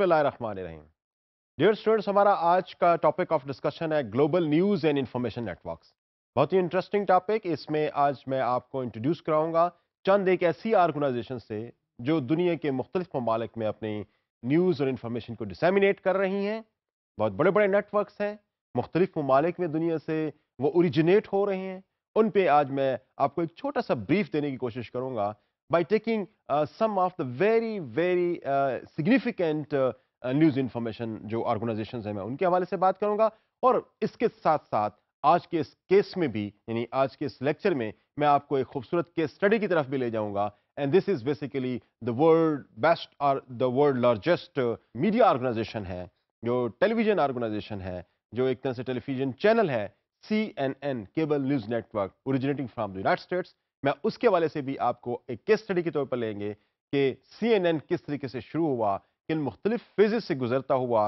रहीम dear students हमारा आज का टॉपिक ऑफ डिस्कशन है global news and information networks बहुत ही इंटरेस्टिंग टॉपिक इसमें आज मैं आपको इंट्रोड्यूस कराऊंगा चंद एक ऐसी ऑर्गेनाइजेशन से जो दुनिया के मुख्तलिफ ममालिक में अपनी न्यूज़ और इन्फॉर्मेशन को डिसमिनेट कर रही हैं बहुत बड़े बड़े नेटवर्क्स हैं मुख्तलिफ ममालिक में दुनिया से वो औरिजिनेट हो रहे हैं उन पर आज मैं आपको एक छोटा सा ब्रीफ देने की कोशिश करूँगा by taking uh, some of the very, very uh, significant news uh, information जो ऑर्गेनाइजेशन है मैं उनके हवाले से बात करूंगा और इसके साथ साथ आज के इस केस में भी यानी आज के इस लेक्चर में मैं आपको एक खूबसूरत केस स्टडी की तरफ भी ले जाऊंगा and this is basically the world best और the world largest media organisation है जो टेलीविजन ऑर्गेनाइजेशन है जो एक तरह से टेलीविजन चैनल है C N N cable news network originating from the United States मैं उसके वाले से भी आपको एक केस स्टडी के तौर पर लेंगे कि सीएनएन किस तरीके से शुरू हुआ किन मुख्तलिफ फेजेस से गुजरता हुआ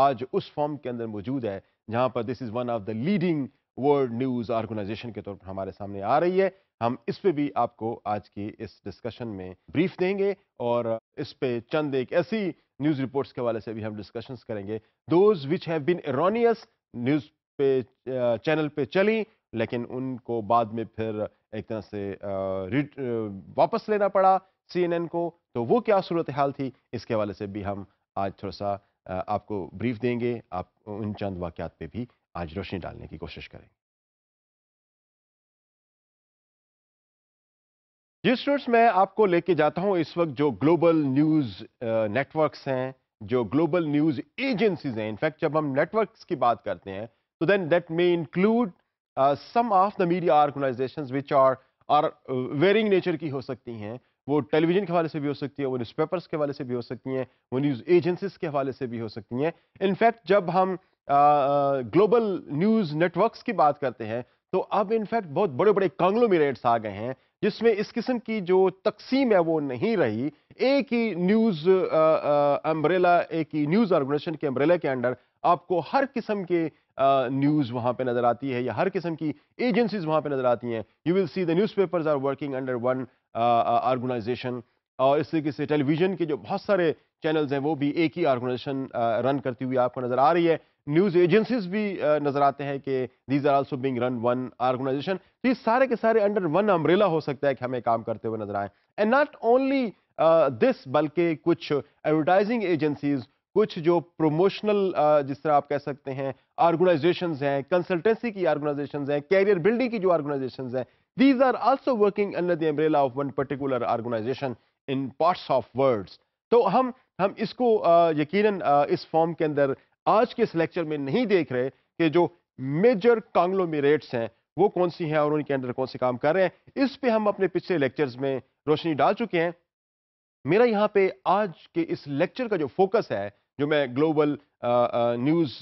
आज उस फॉर्म के अंदर मौजूद है जहां पर this is one of the leading world news organisation के तौर पर हमारे सामने आ रही है हम इस पर भी आपको आज की इस डिस्कशन में ब्रीफ देंगे और इस पर चंद एक ऐसी न्यूज़ रिपोर्ट्स के हवाले से भी हम डिस्कशंस करेंगे those which have been erroneous news पे चैनल पे चली लेकिन उनको बाद में फिर एक तरह से वापस लेना पड़ा सीएनएन को तो वो क्या सूरत हाल थी इसके हवाले से भी हम आज थोड़ा सा आपको ब्रीफ देंगे आप उन चंद वाक़ात पे भी आज रोशनी डालने की कोशिश करेंगे जी स्टूडेंट्स मैं आपको लेके जाता हूं इस वक्त जो ग्लोबल न्यूज़ नेटवर्क्स हैं जो ग्लोबल न्यूज़ एजेंसीज हैं इनफैक्ट जब हम नेटवर्क्स की बात करते हैं तो then that may include some of the media organisation which are are varying nature की हो सकती हैं वो टेलीविजन के हवाले से भी हो सकती है वो न्यूज़ पेपर्स के हवाले से भी हो सकती हैं वो न्यूज़ एजेंसीज के हवाले से भी हो सकती हैं इनफैक्ट जब हम ग्लोबल न्यूज़ नेटवर्क्स की बात करते हैं तो अब इनफैक्ट बहुत बड़े बड़े कांग्लोमेरेट्स आ गए हैं जिसमें इस किस्म की जो तकसीम है वो नहीं रही एक ही न्यूज़ अम्ब्रेला uh, uh, एक ही न्यूज़ ऑर्गेनाइजेशन के अम्ब्रेला के अंडर आपको हर किस्म के न्यूज़ वहाँ पे नज़र आती है या हर किस्म की एजेंसीज वहाँ पे नज़र आती हैं you will see the newspapers are working under one organisation और इस तरीके से टेलीविज़न के जो बहुत सारे चैनल्स हैं वो भी एक ही ऑर्गेनाइजेशन रन करती हुई आपको नज़र आ रही है न्यूज़ एजेंसीज भी नज़र आते हैं कि these are also being run one organisation तो ये सारे के सारे अंडर वन अम्ब्रेला हो सकता है कि हमें काम करते हुए नज़र आए एंड नॉट ओनली दिस बल्कि कुछ एडवर्टाइजिंग एजेंसीज़ कुछ जो प्रोमोशनल जिस तरह आप कह सकते हैं ऑर्गेनाइजेशन हैं कंसल्टेंसी की ऑर्गेनाइजेशन हैं कैरियर बिल्डिंग की जो ऑर्गेनाइजेशन हैं these are also working under the umbrella of one particular organisation in parts of worlds तो हम हम इसको यकीन इस फॉर्म के अंदर आज के इस लेक्चर में नहीं देख रहे कि जो मेजर कांग्लोमेरेट्स हैं वो कौन सी हैं और उनके अंदर कौन से काम कर रहे हैं इस पर हम अपने पिछले लेक्चर्स में रोशनी डाल चुके हैं मेरा यहाँ पे आज के इस लेक्चर का जो फोकस है जो मैं ग्लोबल न्यूज़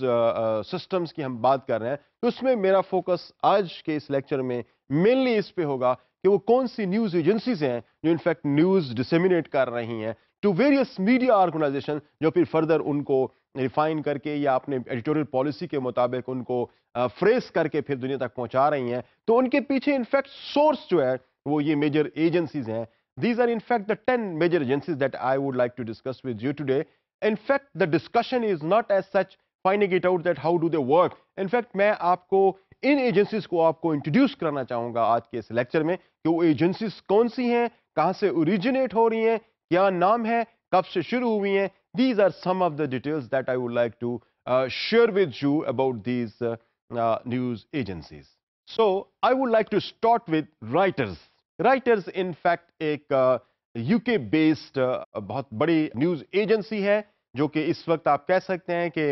सिस्टम्स की हम बात कर रहे हैं तो उसमें मेरा फोकस आज के इस लेक्चर में मेनली इस पे होगा कि वो कौन सी न्यूज़ एजेंसीज हैं जो इनफैक्ट न्यूज़ डिसमिनेट कर रही हैं टू वेरियस मीडिया ऑर्गेनाइजेशन जो फिर फर्दर उनको रिफाइन करके या अपने एडिटोरियल पॉलिसी के मुताबिक उनको फ्रेस करके फिर दुनिया तक पहुंचा रही हैं तो उनके पीछे इनफैक्ट सोर्स जो है वो ये मेजर एजेंसीज हैं these are in fact the ten major agencies that I would like to discuss with you today In fact, the discussion is not as such finding it out that how do they work. In fact, I aapko in agencies ko aapko introduce karna chahunga aaj ke is lecture mein ki wo agencies kaun si hain kahan se originate ho rahi hain kya naam hai kab se shuru hui these are some of the details that i would like to uh, share with you about these uh, uh, news agencies so i would like to start with writers writers in fact a uk based uh, bahut badi news agency जो कि इस वक्त आप कह सकते हैं कि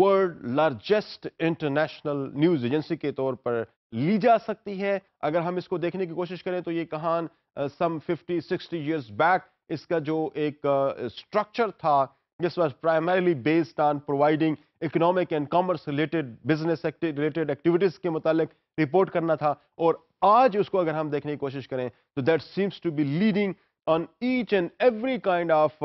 world largest international news agency के तौर पर ली जा सकती है अगर हम इसको देखने की कोशिश करें तो ये कहान some fifty sixty years back इसका जो एक स्ट्रक्चर uh, था जिस was primarily based on providing economic and commerce related business related activities के मुतालिक रिपोर्ट करना था और आज उसको अगर हम देखने की कोशिश करें तो that seems to be leading on each and every kind of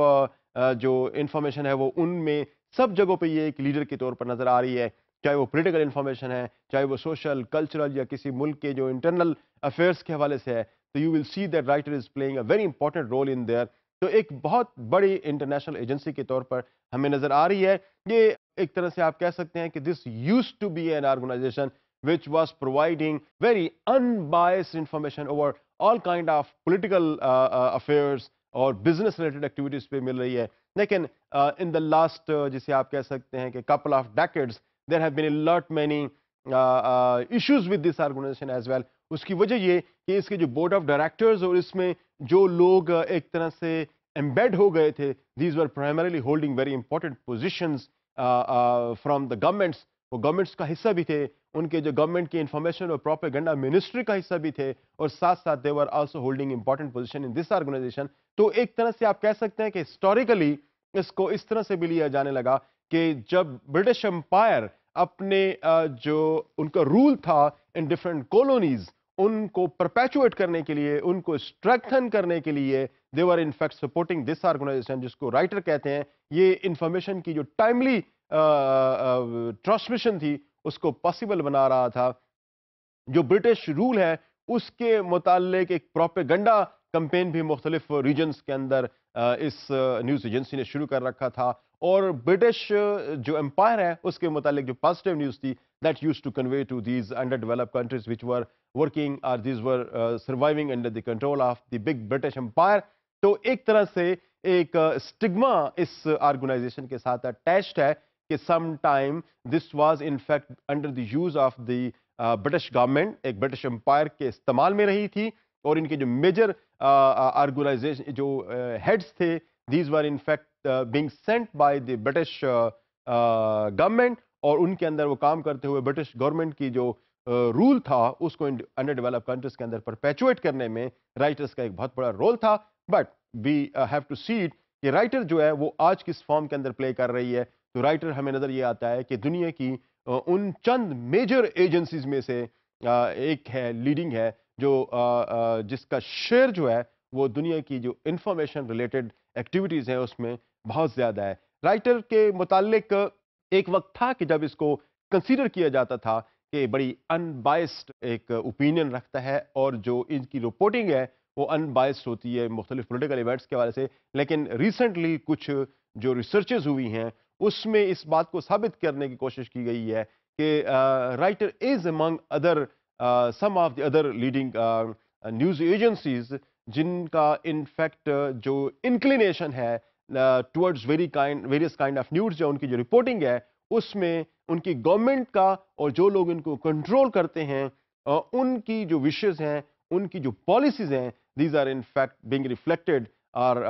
जो इन्फॉर्मेशन है वो उनमें सब जगहों पे ये एक लीडर के तौर पर नज़र आ रही है चाहे वो पोलिटिकल इन्फॉर्मेशन है चाहे वो सोशल कल्चरल या किसी मुल्क के जो इंटरनल अफेयर्स के हवाले से है तो you will see that Reuters is playing a very important role in there तो एक बहुत बड़ी इंटरनेशनल एजेंसी के तौर पर हमें नज़र आ रही है ये एक तरह से आप कह सकते हैं कि this use to be an organisation which was providing very unbiased information over all kind of political affairs और बिजनेस रिलेटेड एक्टिविटीज पे मिल रही है लेकिन इन द लास्ट जिसे आप कह सकते हैं कि couple of decades there have been lot many issues with this organisation as well उसकी वजह ये कि इसके जो बोर्ड ऑफ डायरेक्टर्स और इसमें जो लोग uh, एक तरह से एम्बेड हो गए थे these were primarily holding very important position from the governments वो गवर्नमेंट्स का हिस्सा भी थे उनके जो गवर्नमेंट की इंफॉर्मेशन और प्रोपेगेंडा मिनिस्ट्री का हिस्सा भी थे और साथ साथ they were also holding important position in this organisation तो एक तरह से आप कह सकते हैं कि हिस्टोरिकली इसको इस तरह से भी लिया जाने लगा कि जब ब्रिटिश एम्पायर अपने जो उनका रूल था इन डिफरेंट कॉलोनीज उनको परपैचुएट करने के लिए उनको स्ट्रेंथन करने के लिए they were in fact supporting this organisation जिसको राइटर कहते हैं ये इंफॉर्मेशन की जो टाइमली ट्रांसमिशन थी उसको पॉसिबल बना रहा था जो ब्रिटिश रूल है उसके मुतालिक एक प्रोपेगंडा कंपेन भी मुख्तलिफ रीजन्स के अंदर इस न्यूज़ एजेंसी ने शुरू कर रखा था और ब्रिटिश जो एम्पायर है उसके मुतालिक जो पॉजिटिव न्यूज़ थी that use to convey to these under develop countries which were working are these were surviving under the control of the big British empire तो एक तरह से एक स्टिग्मा इस ऑर्गेनाइजेशन के साथ अटैच्ड है some time this was in fact under the use of the British government एक ब्रिटिश एम्पायर के इस्तेमाल में रही थी और इनके जो मेजर ऑर्गेनाइजेशन uh, uh, जो हेड्स uh, थे these were in fact being sent by the British government और उनके अंदर वो काम करते हुए ब्रिटिश गवर्नमेंट की जो रूल था उसको अंडर डेवलप कंट्रीज के अंदर परपेचुएट करने में राइटर्स का एक बहुत बड़ा रोल था but we have to see it कि राइटर जो है वो आज किस फॉर्म के अंदर प्ले कर रही है तो राइटर हमें नज़र ये आता है कि दुनिया की उन चंद मेजर एजेंसीज में से एक है लीडिंग है जो जिसका शेयर जो है वो दुनिया की जो इंफॉर्मेशन रिलेटेड एक्टिविटीज़ हैं उसमें बहुत ज़्यादा है राइटर के मुतालिक एक वक्त था कि जब इसको कंसीडर किया जाता था कि बड़ी अनबायस्ड एक ओपिनियन रखता है और जो इनकी रिपोर्टिंग है वो अनबायस्ड होती है मुख्तलिफ पोलिटिकल इवेंट्स के हवाले से लेकिन रिसेंटली कुछ जो रिसर्चेज हुई हैं उसमें इस बात को साबित करने की कोशिश की गई है कि Reuters is among other some of the other leading news agencies जिनका इनफैक्ट जो इंक्लिनेशन है towards very kind various kind of news या उनकी जो रिपोर्टिंग है उसमें उनकी गवर्नमेंट का और जो लोग इनको कंट्रोल करते हैं उनकी जो विशेज हैं उनकी जो पॉलिसीज हैं these are in fact being reflected और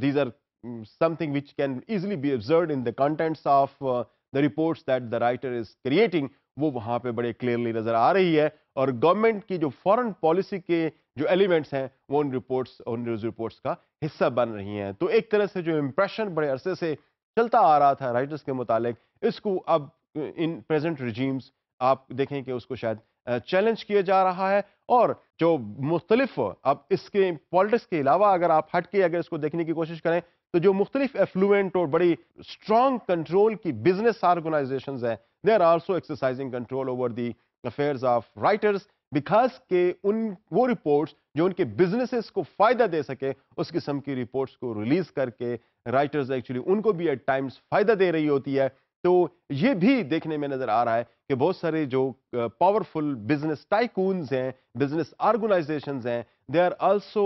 these are um, something which can easily be observed in the contents of uh, the reports that the writer is creating वो वहाँ पे बड़े क्लियरली नज़र आ रही है और गवर्नमेंट की जो फॉरेन पॉलिसी के जो एलिमेंट्स हैं वो उन रिपोर्ट्स उन न्यूज़ रिपोर्ट्स का हिस्सा बन रही हैं तो एक तरह से जो इम्प्रेशन बड़े अरसे से चलता आ रहा था राइटर्स के मुतालिक इसको अब इन प्रेजेंट रिजीम्स आप देखें कि उसको शायद चैलेंज uh, किया जा रहा है और जो मुख्तलिफ अब इसके पॉलिटिक्स के अलावा अगर आप हट के अगर इसको देखने की कोशिश करें तो जो मुख्तलिफ एफ्लुएंट और बड़ी स्ट्रॉन्ग कंट्रोल की बिजनेस ऑर्गेनाइजेशन है they are also exercising control over the affairs of Reuters because के उन वो रिपोर्ट्स जो उनके बिजनेसेस को फायदा दे सके उस किस्म की रिपोर्ट्स को रिलीज करके राइटर्स एक्चुअली उनको भी एट टाइम्स फायदा दे रही होती है तो ये भी देखने में नजर आ रहा है कि बहुत सारे जो पावरफुल बिजनेस टाइकून हैं बिजनेस ऑर्गेनाइजेशन हैं they are also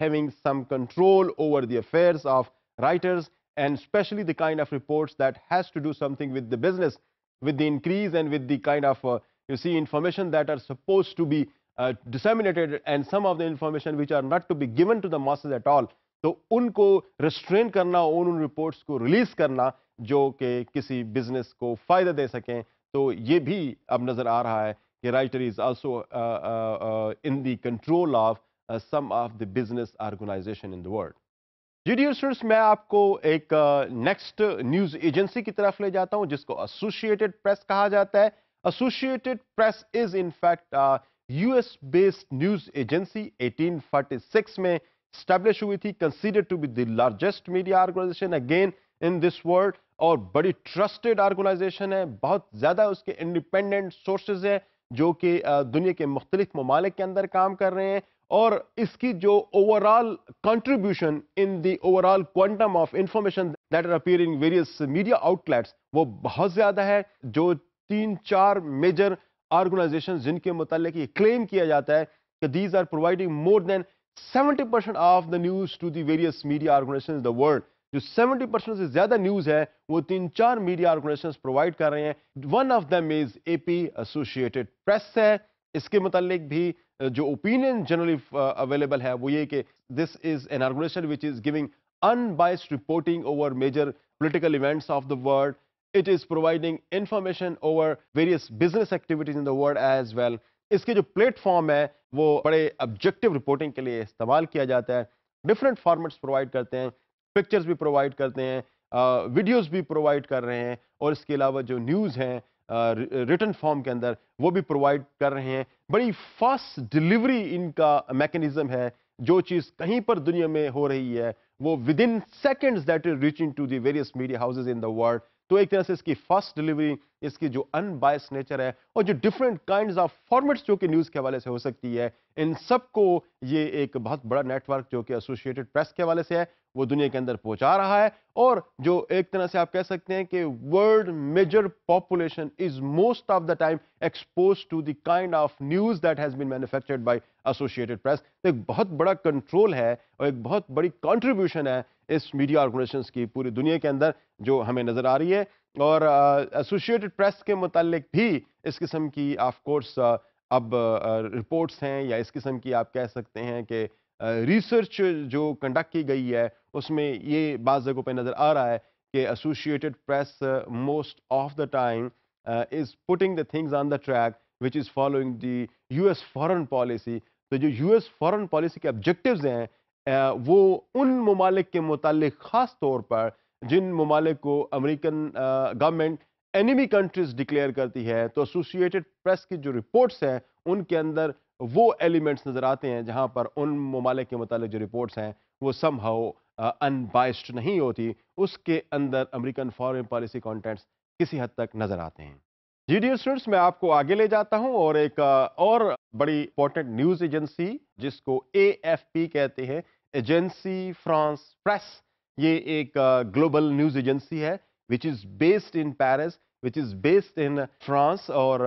having some control over the affairs of Reuters and specially the kind of reports that has to do something with the business with the increase and with the kind of you see information that are suppose to be disseminated and some of the information which are not to be given to the masses at all तो उनको restrain करना उन reports को release करना जो कि किसी business को फ़ायदा दे सकें तो ये भी अब नज़र आ रहा है कि Reuters is also in the control of some of the business organisation in the world जी डियर मैं आपको एक नेक्स्ट न्यूज़ एजेंसी की तरफ ले जाता हूं जिसको एसोसिएटेड प्रेस कहा जाता है associated press is in fact US based news agency 1846 में स्टैब्लिश हुई थी consider to be the largest media organisation again in this world और बड़ी ट्रस्टेड ऑर्गेनाइजेशन है बहुत ज़्यादा उसके इंडिपेंडेंट सोर्सेज हैं जो कि दुनिया के मुख्तलिफ ममालिक के अंदर काम कर रहे हैं और इसकी जो overall contribution in the overall quantum of information that are appear in various media outlets वो बहुत ज़्यादा है जो तीन चार मेजर ऑर्गेनाइजेशन जिनके मतलब ये क्लेम किया जाता है कि these are providing more than 70% of the news to the various media organisation in the world जो 70 परसेंट से ज्यादा न्यूज है वो तीन चार मीडिया ऑर्गेनाइजेशन प्रोवाइड कर रहे हैं one of them is A P associated press है इसके मुतालिक भी जो ओपिनियन जनरली अवेलेबल है वो ये कि this is an organisation which is giving unbias reporting over major political events of the world it is providing information over various business activities in the world as well इसके जो platform है वो बड़े objective reporting के लिए इस्तेमाल किया जाता है डिफरेंट फॉर्मेट्स प्रोवाइड करते हैं पिक्चर्स भी प्रोवाइड करते हैं वीडियोस भी प्रोवाइड कर रहे हैं और इसके अलावा जो न्यूज़ हैं रिटर्न फॉर्म के अंदर वो भी प्रोवाइड कर रहे हैं बड़ी फास्ट डिलीवरी इनका मैकेनिज्म है जो चीज़ कहीं पर दुनिया में हो रही है वो within seconds that is reaching to the various media houses in the world तो एक तरह से इसकी फास्ट डिलीवरी इसकी जो अनबायस नेचर है और जो डिफरेंट काइंड ऑफ फॉर्मेट्स जो कि न्यूज़ के हवाले से हो सकती है इन सब को ये एक बहुत बड़ा नेटवर्क जो कि एसोसिएटेड प्रेस के हवाले से है वो दुनिया के अंदर पहुंचा रहा है और जो एक तरह से आप कह सकते हैं कि world major population is most of the time expose to the kind of news that has been manufactured by associated press तो एक बहुत बड़ा कंट्रोल है और एक बहुत बड़ी कॉन्ट्रीब्यूशन है इस मीडिया ऑर्गेनाइजेशन की पूरी दुनिया के अंदर जो हमें नज़र आ रही है और एसोसिएटेड प्रेस के मुतालिक भी इस किस्म की ऑफ कोर्स अब रिपोर्ट्स हैं या इस किस्म की आप कह सकते हैं कि रिसर्च जो कंडक्ट की गई है उसमें ये बाज़ जगहों पर नज़र आ रहा है कि associated press most of the time is putting the things on the track which is following the US foreign policy तो जो यूएस फॉरेन पॉलिसी के ऑब्जेक्टिव्स हैं वो उन ममालिक के मुतालिक ख़ास तौर पर जिन ममालिक को American government enemy countries declare करती है तो एसोसिएटेड प्रेस की जो रिपोर्ट्स हैं उनके अंदर वो एलिमेंट्स नज़र आते हैं जहां पर उन ममालिक के मतलब जो रिपोर्ट्स हैं वो सम अनबाइस्ड नहीं होती उसके अंदर अमेरिकन फॉरेन पॉलिसी कॉन्टेंट्स किसी हद तक नज़र आते हैं जी डी स्टूडेंट्स मैं आपको आगे ले जाता हूं और एक और बड़ी इंपॉर्टेंट न्यूज़ एजेंसी जिसको ए कहते हैं एजेंसी फ्रांस प्रेस ये एक ग्लोबल न्यूज एजेंसी है which is based in Paris which is based in France और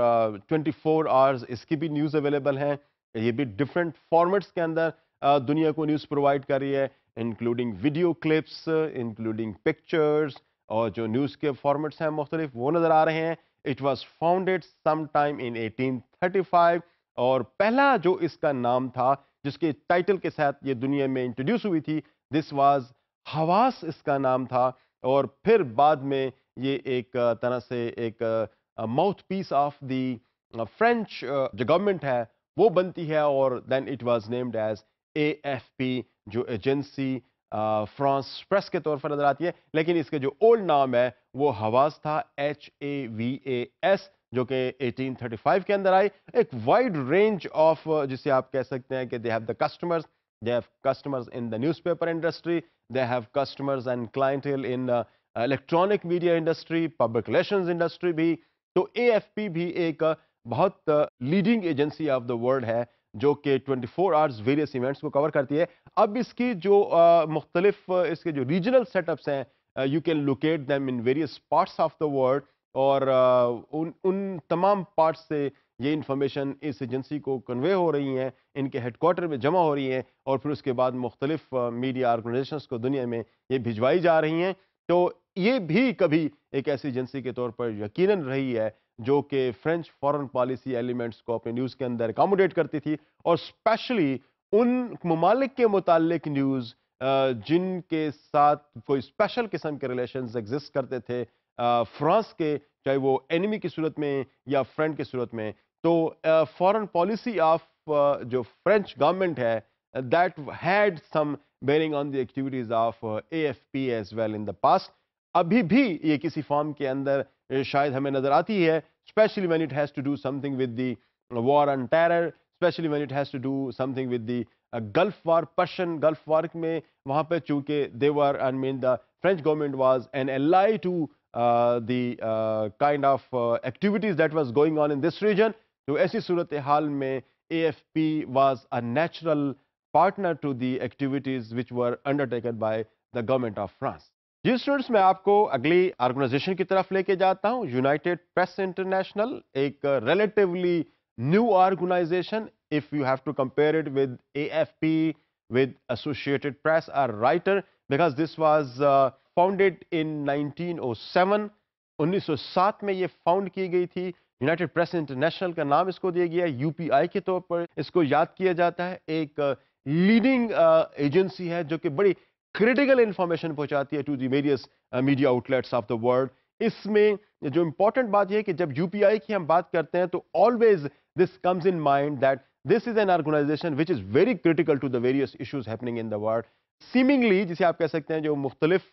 ट्वेंटी फोर आवर्स इसकी भी न्यूज अवेलेबल हैं ये भी डिफरेंट फॉर्मेट्स के अंदर दुनिया को न्यूज प्रोवाइड कर रही है including video clips including pictures और जो न्यूज के फॉर्मेट्स हैं मुख्तलिफ वो नजर आ रहे हैं it was founded sometime in eighteen thirty five और पहला जो इसका नाम था जिसके टाइटल के साथ ये दुनिया में इंट्रोड्यूस हुई थी दिस वाज हवास इसका नाम था और फिर बाद में ये एक तरह से एक mouth piece of the French जो गवर्नमेंट है वो बनती है और then it was named as A F P जो एजेंसी फ्रांस प्रेस के तौर पर नजर आती है लेकिन इसके जो ओल्ड नाम है वो हवास था H A V A S जो कि 1835 के अंदर आई एक वाइड रेंज ऑफ जिसे आप कह सकते हैं कि they have the customers they have customers in the newspaper industry they have customers and client in electronic media industry public relation industry भी तो ए भी एक uh, बहुत leading agency of the world है जो कि 24 फोर आवर्स वेरियस इवेंट्स को कवर करती है अब इसकी जो uh, मुख्तलिफ uh, इसके जो रीजनल सेटअप्स हैं you can locate them in various parts of the world और उन उन तमाम पार्ट से ये इन्फॉर्मेशन इस एजेंसी को कन्वे हो रही हैं इनके हेडकोार्टर में जमा हो रही हैं और फिर उसके बाद मुख्तलिफ मीडिया ऑर्गेनाइजेशन को दुनिया में ये भिजवाई जा रही हैं तो ये भी कभी एक ऐसी एजेंसी के तौर पर यकीनन रही है जो कि फ्रेंच फॉरेन पॉलिसी एलिमेंट्स को अपने न्यूज़ के अंदर एकामोडेट करती थी और स्पेशली उन ममालिक के मुतालिक न्यूज़ जिनके साथ कोई स्पेशल किस्म के रिलेशन एग्जिस्ट करते थे फ्रांस के चाहे वो एनिमी की सूरत में या फ्रेंड की सूरत में तो फॉरेन पॉलिसी ऑफ जो फ्रेंच गवर्नमेंट है that had some bearing on the activities of AFP as well in the past अभी भी ये किसी फॉर्म के अंदर शायद हमें नज़र आती है specially when it has to do something with the war on terror specially when it has to do something with the Gulf War Persian Gulf War में वहाँ पर चूंकि they were I mean the French government was an eye to Uh, the uh, kind of uh, activities that was going on in this region. To aisi surat hal mein AFP was a natural partner to the activities which were undertaken by the government of France. Dear students, I have take you to the next United Press International, a relatively new organization. If you have to compare it with AFP, with Associated Press, or writer, because this was... founded in 1907 1907 में ये found की गई थी United press international का नाम इसको दिया गया यूपीआई के तौर पर इसको याद किया जाता है एक लीडिंग uh, एजेंसी uh, है जो कि बड़ी क्रिटिकल इंफॉर्मेशन पहुंचाती है to the various media outlets of the world इसमें जो इंपॉर्टेंट बात यह है कि जब यूपीआई की हम बात करते हैं तो always this comes in mind that this is an organisation which is very critical to the various issues happening in the world seemingly जिसे आप कह सकते हैं जो मुख्तलिफ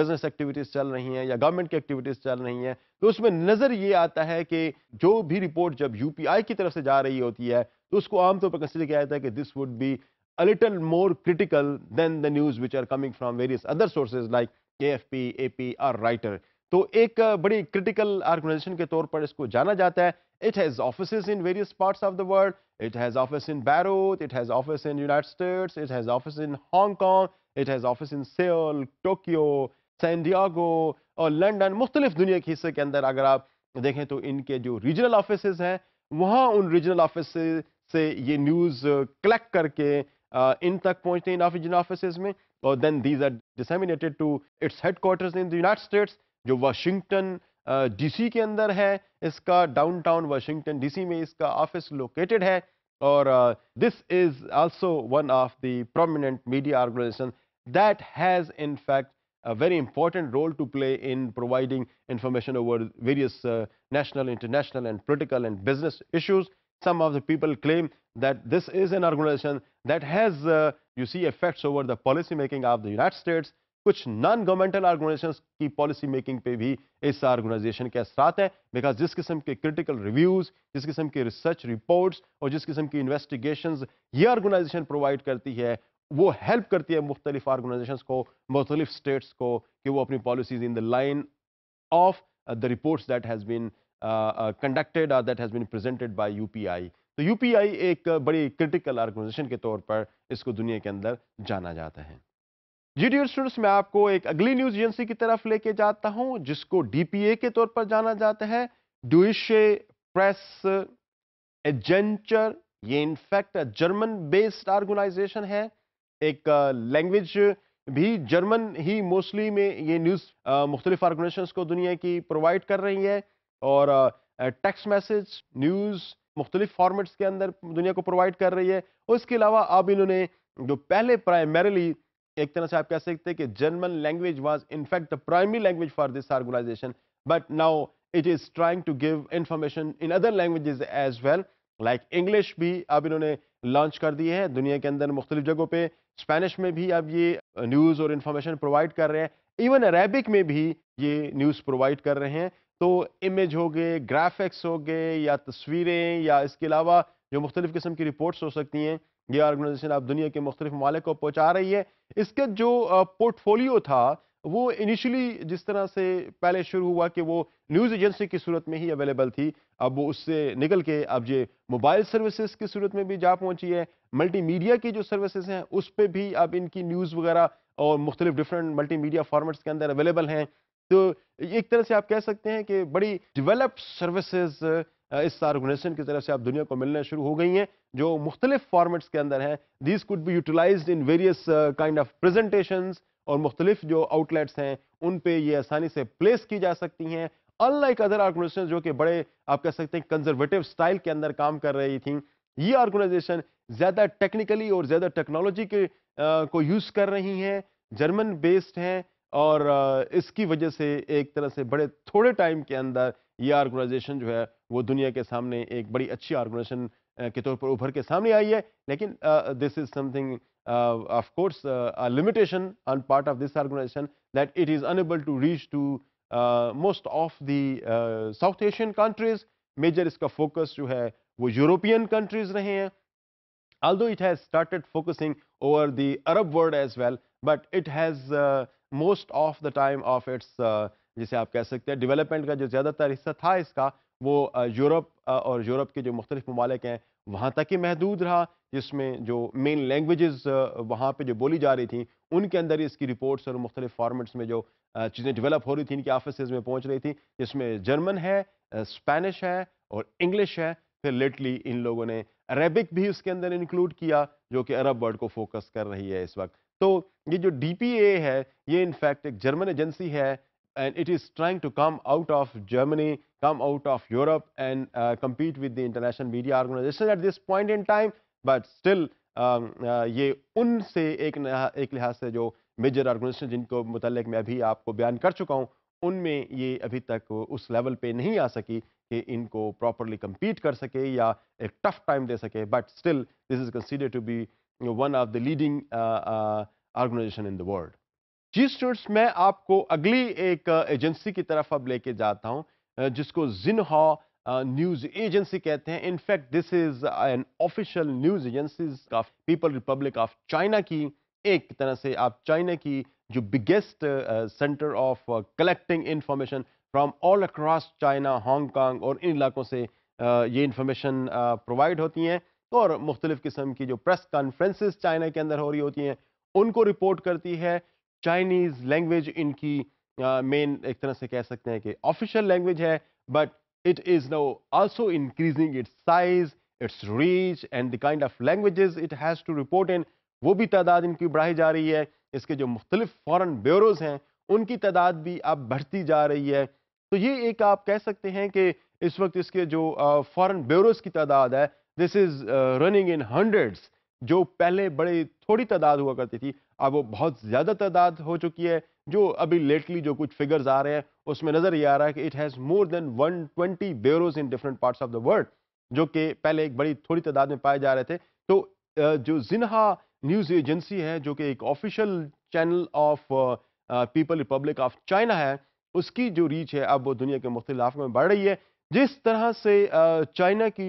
बिजनेस एक्टिविटीज चल रही हैं या गवर्नमेंट की एक्टिविटीज चल रही हैं तो उसमें नजर ये आता है कि जो भी रिपोर्ट जब यूपीआई की तरफ से जा रही होती है तो उसको आमतौर पर कंसिडर किया जाता है कि this would be a little more critical than the news which are coming from various other sources like A F P A P R Reuter तो एक बड़ी क्रिटिकल ऑर्गेनाइजेशन के तौर पर इसको जाना जाता है it has office in various part of the world it has office in Beirut it has office in United States it has office in Hong Kong it has office in Seoul Tokyo San Diego और London मुख्तलिफ दुनिया के हिस्से के अंदर अगर आप देखें तो इनके जो रीजनल ऑफिस हैं वहाँ उन रीजनल ऑफिस से ये न्यूज़ कलेक्ट करके इन तक पहुँचते हैं इन ऑफिस में और then these are disseminated to its headquarters in the United States जो वाशिंगटन डीसी के अंदर है इसका डाउनटाउन is डीसी में इसका ऑफिस लोकेटेड है और this is also one of the prominent that has in fact a very important role to play in providing information over various uh, national, international and political and business issues. Some of the people claim that this is an organization that has, uh, you see, effects over the policy making of the United States कुछ non governmental organization की policy making पे भी इस organisation के असरात हैं because जिस किस्म के क्रिटिकल रिव्यूज जिस किस्म की रिसर्च रिपोर्ट्स और जिस किस्म की इन्वेस्टिगेशन ये ऑर्गेनाइजेशन प्रोवाइड करती है वो हेल्प करती है मुख्तलिफ ऑर्गेनाइजेशन को मुख्तलिफ स्टेट्स को कि वो अपनी policies in the line of the reports that has been conducted और that has been presented by तो आई एक बड़ी क्रिटिकल ऑर्गेनाइजेशन के तौर पर इसको दुनिया के अंदर जाना जाता है जी डी स्टूडेंट्स मैं आपको एक अगली न्यूज एजेंसी की तरफ लेके जाता हूं जिसको डीपीए के तौर पर जाना जाता है डुइशे प्रेस एजेंचर ये इनफैक्ट जर्मन बेस्ड ऑर्गेनाइजेशन है एक लैंग्वेज भी जर्मन ही मोस्टली में ये न्यूज़ मुख्तलिफ ऑर्गेनाइजेशन को दुनिया की प्रोवाइड कर रही है और टेक्स्ट मैसेज न्यूज़ मुख्तलिफ फॉर्मेट्स के अंदर दुनिया को प्रोवाइड कर रही है और इसके अलावा अब इन्होंने जो पहले प्राइमरली एक तरह से आप कह सकते हैं कि German language was in fact the primary language for this organization but now it is trying to give information in other languages as well like English भी अब इन्होंने लॉन्च कर दी है दुनिया के अंदर मुख्तलिफ जगहों पर स्पेनिश में भी अब ये न्यूज़ और इन्फॉर्मेशन प्रोवाइड कर रहे हैं इवन अरेबिक में भी ये न्यूज़ प्रोवाइड कर रहे हैं तो इमेज हो गए ग्राफिक्स हो गए या तस्वीरें या इसके अलावा जो मुख्तलिफ़ किस्म की रिपोर्ट्स हो सकती हैं ये ऑर्गेनाइजेशन अब दुनिया के मुख्तु ममालिक को पहुँचा रही है इसका जो पोर्टफोलियो था वो इनिशियली जिस तरह से पहले शुरू हुआ कि वो न्यूज़ एजेंसी की सूरत में ही अवेलेबल थी अब वो उससे निकल के अब ये मोबाइल सर्विसेज की सूरत में भी जा पहुंची है मल्टीमीडिया की जो सर्विसेज हैं उस पर भी अब इनकी न्यूज़ वगैरह और मुख्तलिफ डिफरेंट मल्टीमीडिया फॉर्मेट्स के अंदर अवेलेबल हैं तो एक तरह से आप कह सकते हैं कि बड़ी डिवेलप्ड सर्विसेज इस ऑर्गेनाइजेशन की तरफ से आप दुनिया को मिलना शुरू हो गई हैं जो मुख्तलिफ फॉर्मेट्स के अंदर हैं दिस कुड भी utilize in various kind of presentation और मुख्तलिफ जो आउटलेट्स हैं उन पर ये आसानी से प्लेस की जा सकती हैं अनलाइक अदर ऑर्गेनाइजेशन जो कि बड़े आप कह सकते हैं कंजर्वेटिव स्टाइल के अंदर काम कर रही थी ये ऑर्गेनाइजेशन ज़्यादा टेक्निकली और ज़्यादा टेक्नोलॉजी के आ, को यूज़ कर रही हैं जर्मन बेस्ड हैं और आ, इसकी वजह से एक तरह से बड़े थोड़े टाइम के अंदर ये ऑर्गेनाइजेशन जो है वो दुनिया के सामने एक बड़ी अच्छी ऑर्गेनाइजेशन के तौर पर उभर के सामने आई है लेकिन this is something of course limitation on part of this organization that it is unable to reach to most of the South Asian countries major इसका फोकस जो है वो यूरोपियन कंट्रीज रहे हैं although it has started focusing over the Arab world as well, but it has uh, most of the time of its uh, जिसे आप कह सकते हैं डेवलपमेंट का जो ज़्यादातर हिस्सा था इसका वो यूरोप और यूरोप के जो मुख्तलिफ ममालिक हैं वहाँ तक ही महदूद रहा जिसमें जो मेन लैंग्वेजेस वहाँ पे जो बोली जा रही थी उनके अंदर ही इसकी रिपोर्ट्स और मुख्तलिफ फॉर्मेट्स में जो चीज़ें डेवलप हो रही थी इनके ऑफिस में पहुँच रही थी जिसमें जर्मन है स्पेनिश है और इंग्लिश है फिर लेटली इन लोगों ने अरेबिक भी उसके अंदर इंक्लूड किया जो कि अरब वर्ड को फोकस कर रही है इस वक्त तो ये जो डी है ये इनफैक्ट एक जर्मन एजेंसी है and it is trying to come out of Germany, come out of Europe and uh, compete with the international media organization at this point in time. But still, um, uh, ये उनसे एक एक लिहाज से जो major organisation जिनको मुतालिक मैं अभी आपको बयान कर चुका हूँ, उनमें ये अभी तक उस लेवल पे नहीं आ सकी कि इनको प्रॉपरली कंपीट कर सके या एक टफ टाइम दे सके। But still, this is considered to be one of the leading uh, organization in the world. जी स्टूडेंट्स मैं आपको अगली एक एजेंसी की तरफ अब लेके जाता हूं जिसको जिनहा न्यूज एजेंसी कहते हैं in fact this is an official news agency of People Republic of China की एक तरह से आप चाइना की जो biggest centre of collecting information from all across China Hong Kong और इन इलाकों से uh, ये इंफॉर्मेशन प्रोवाइड uh, होती हैं और मुख्तलिफ किस्म की जो प्रेस कॉन्फ्रेंसिस चाइना के अंदर हो रही होती हैं उनको रिपोर्ट करती है चाइनीज़ लैंग्वेज इनकी मेन एक तरह से कह सकते हैं कि ऑफिशियल लैंग्वेज है but it is now also increasing its size its reach and the kind of languages it has to report in वो भी तादाद इनकी बढ़ाई जा रही है इसके जो मुख्तलिफ फॉरन ब्यूरोज़ हैं उनकी तादाद भी अब बढ़ती जा रही है तो ये एक आप कह सकते हैं कि इस वक्त इसके जो फॉरन ब्यूरोज़ की तादाद है this is running in hundreds जो पहले बड़े थोड़ी तादाद हुआ करती थी अब वो बहुत ज़्यादा तादाद हो चुकी है जो अभी लेटली जो कुछ फिगर्स आ रहे हैं उसमें नज़र ये आ रहा है कि it has more than 120 bureaus in different parts of the world जो कि पहले एक बड़ी थोड़ी तादाद में पाए जा रहे थे तो जो जिन्हा न्यूज़ एजेंसी है जो कि एक official channel of People Republic of China है उसकी जो रीच है अब वो दुनिया के मुख्तलिफ में बढ़ रही है जिस तरह से चाइना की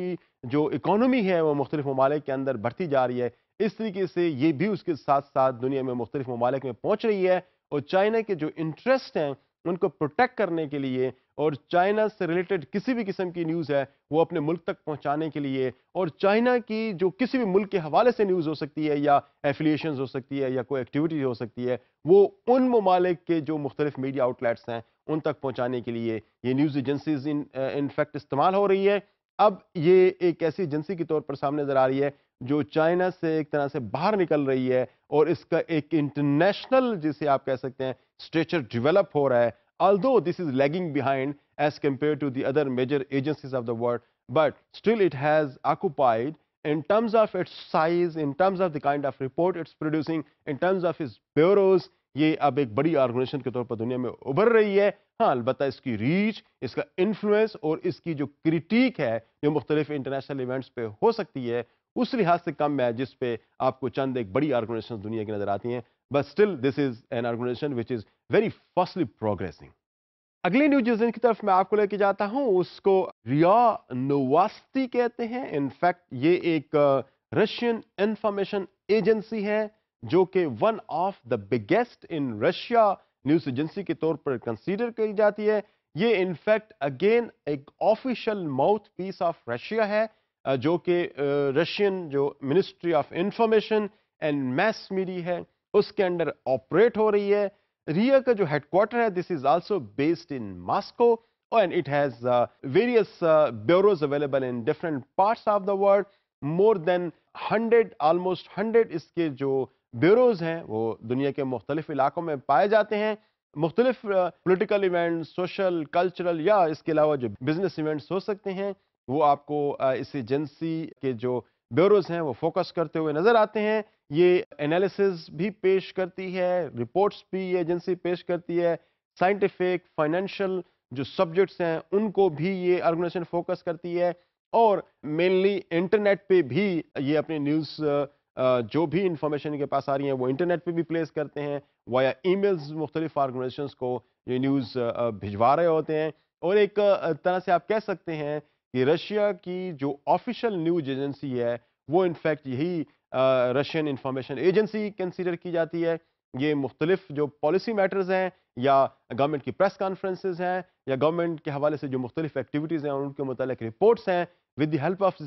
जो इकोनॉमी है वो मुख्तलिफ ममालिक के अंदर बढ़ती जा रही है इस तरीके से ये भी उसके साथ साथ दुनिया में मुख्तलिफ ममालिक में पहुँच रही है और चाइना के जो इंटरेस्ट हैं उनको प्रोटेक्ट करने के लिए और चाइना से रिलेटेड किसी भी किस्म की न्यूज़ है वो अपने मुल्क तक पहुंचाने के लिए और चाइना की जो किसी भी मुल्क के हवाले से न्यूज़ हो सकती है या एफिलिएशन हो सकती है या कोई एक्टिविटी हो सकती है वो उन ममालिक के जो मुख्तलिफ मीडिया आउटलेट्स हैं उन तक पहुँचाने के लिए ये न्यूज़ एजेंसीज इन इनफैक्ट इस्तेमाल हो रही है अब ये एक ऐसी एजेंसी के तौर पर सामने नजर आ रही है जो चाइना से एक तरह से बाहर निकल रही है और इसका एक इंटरनेशनल जिसे आप कह सकते हैं स्ट्रेचर डेवलप हो रहा है although this is lagging behind as compared to the other major agencies of the world, but still it has occupied in terms of its size, in terms of the kind of report it's producing, in terms of its bureaus, ये अब एक बड़ी organisation के तौर पर दुनिया में उभर रही है हाँ अलबत् इसकी रीच इसका इन्फ्लुएंस और इसकी जो क्रिटिक है जो मुख्तलिफ इंटरनेशनल इवेंट्स पे हो सकती है उस लिहाज से कम है जिस पे आपको चंद एक बड़ी ऑर्गेनाइजेशन दुनिया की नज़र आती हैं but still this is an organisation which is very fastly progressing अगली न्यूज न्यूजीलैंड की तरफ मैं आपको लेके जाता हूं उसको रिया नोवास्ती कहते हैं इनफैक्ट ये एक रशियन इंफॉर्मेशन एजेंसी है जो कि one of the biggest in Russia news agency के तौर पर कंसीडर की जाती है ये इनफैक्ट अगेन एक official mouth piece of Russia है जो कि रशियन जो ministry of information and mass media है उसके अंडर ऑपरेट हो रही है रिया का जो हेडक्वार्टर है this is also based in Moscow and it has various bureaus available in different parts of the world more than hundred almost 100 100 इसके जो ब्यूरोज हैं वो दुनिया के मुख्तलिफ इलाकों में पाए जाते हैं मुख्तलिफ पोलिटिकल इवेंट्स सोशल कल्चरल या इसके अलावा जो बिजनेस इवेंट्स हो सकते हैं वो आपको इस एजेंसी के जो ब्यूरोज हैं वो फोकस करते हुए नज़र आते हैं ये एनालिसिस भी पेश करती है रिपोर्ट्स भी ये एजेंसी पेश करती है साइंटिफिक फाइनेंशियल जो सब्जेक्ट्स हैं उनको भी ये ऑर्गेनाइजेशन फोकस करती है और मेनली इंटरनेट पे भी ये अपनी न्यूज़ जो भी इंफॉर्मेशन के पास आ रही है वो इंटरनेट पे भी प्लेस करते हैं वाया मेल्स मुख्तलिफ ऑर्गेनाइजेशन को ये न्यूज़ भिजवा रहे होते हैं और एक तरह से आप कह सकते हैं कि रशिया की जो ऑफिशियल न्यूज एजेंसी है वो इनफैक्ट यही रशियन इंफॉर्मेशन एजेंसी कंसीडर की जाती है ये मुख्तलिफ जो पॉलिसी मैटर्स हैं या गवर्नमेंट की प्रेस कॉन्फ्रेंसेज हैं या गवर्नमेंट के हवाले से जो मुख्तलिफ एक्टिविटीज़ हैं उनके मुतालिक रिपोर्ट्स हैं with the help of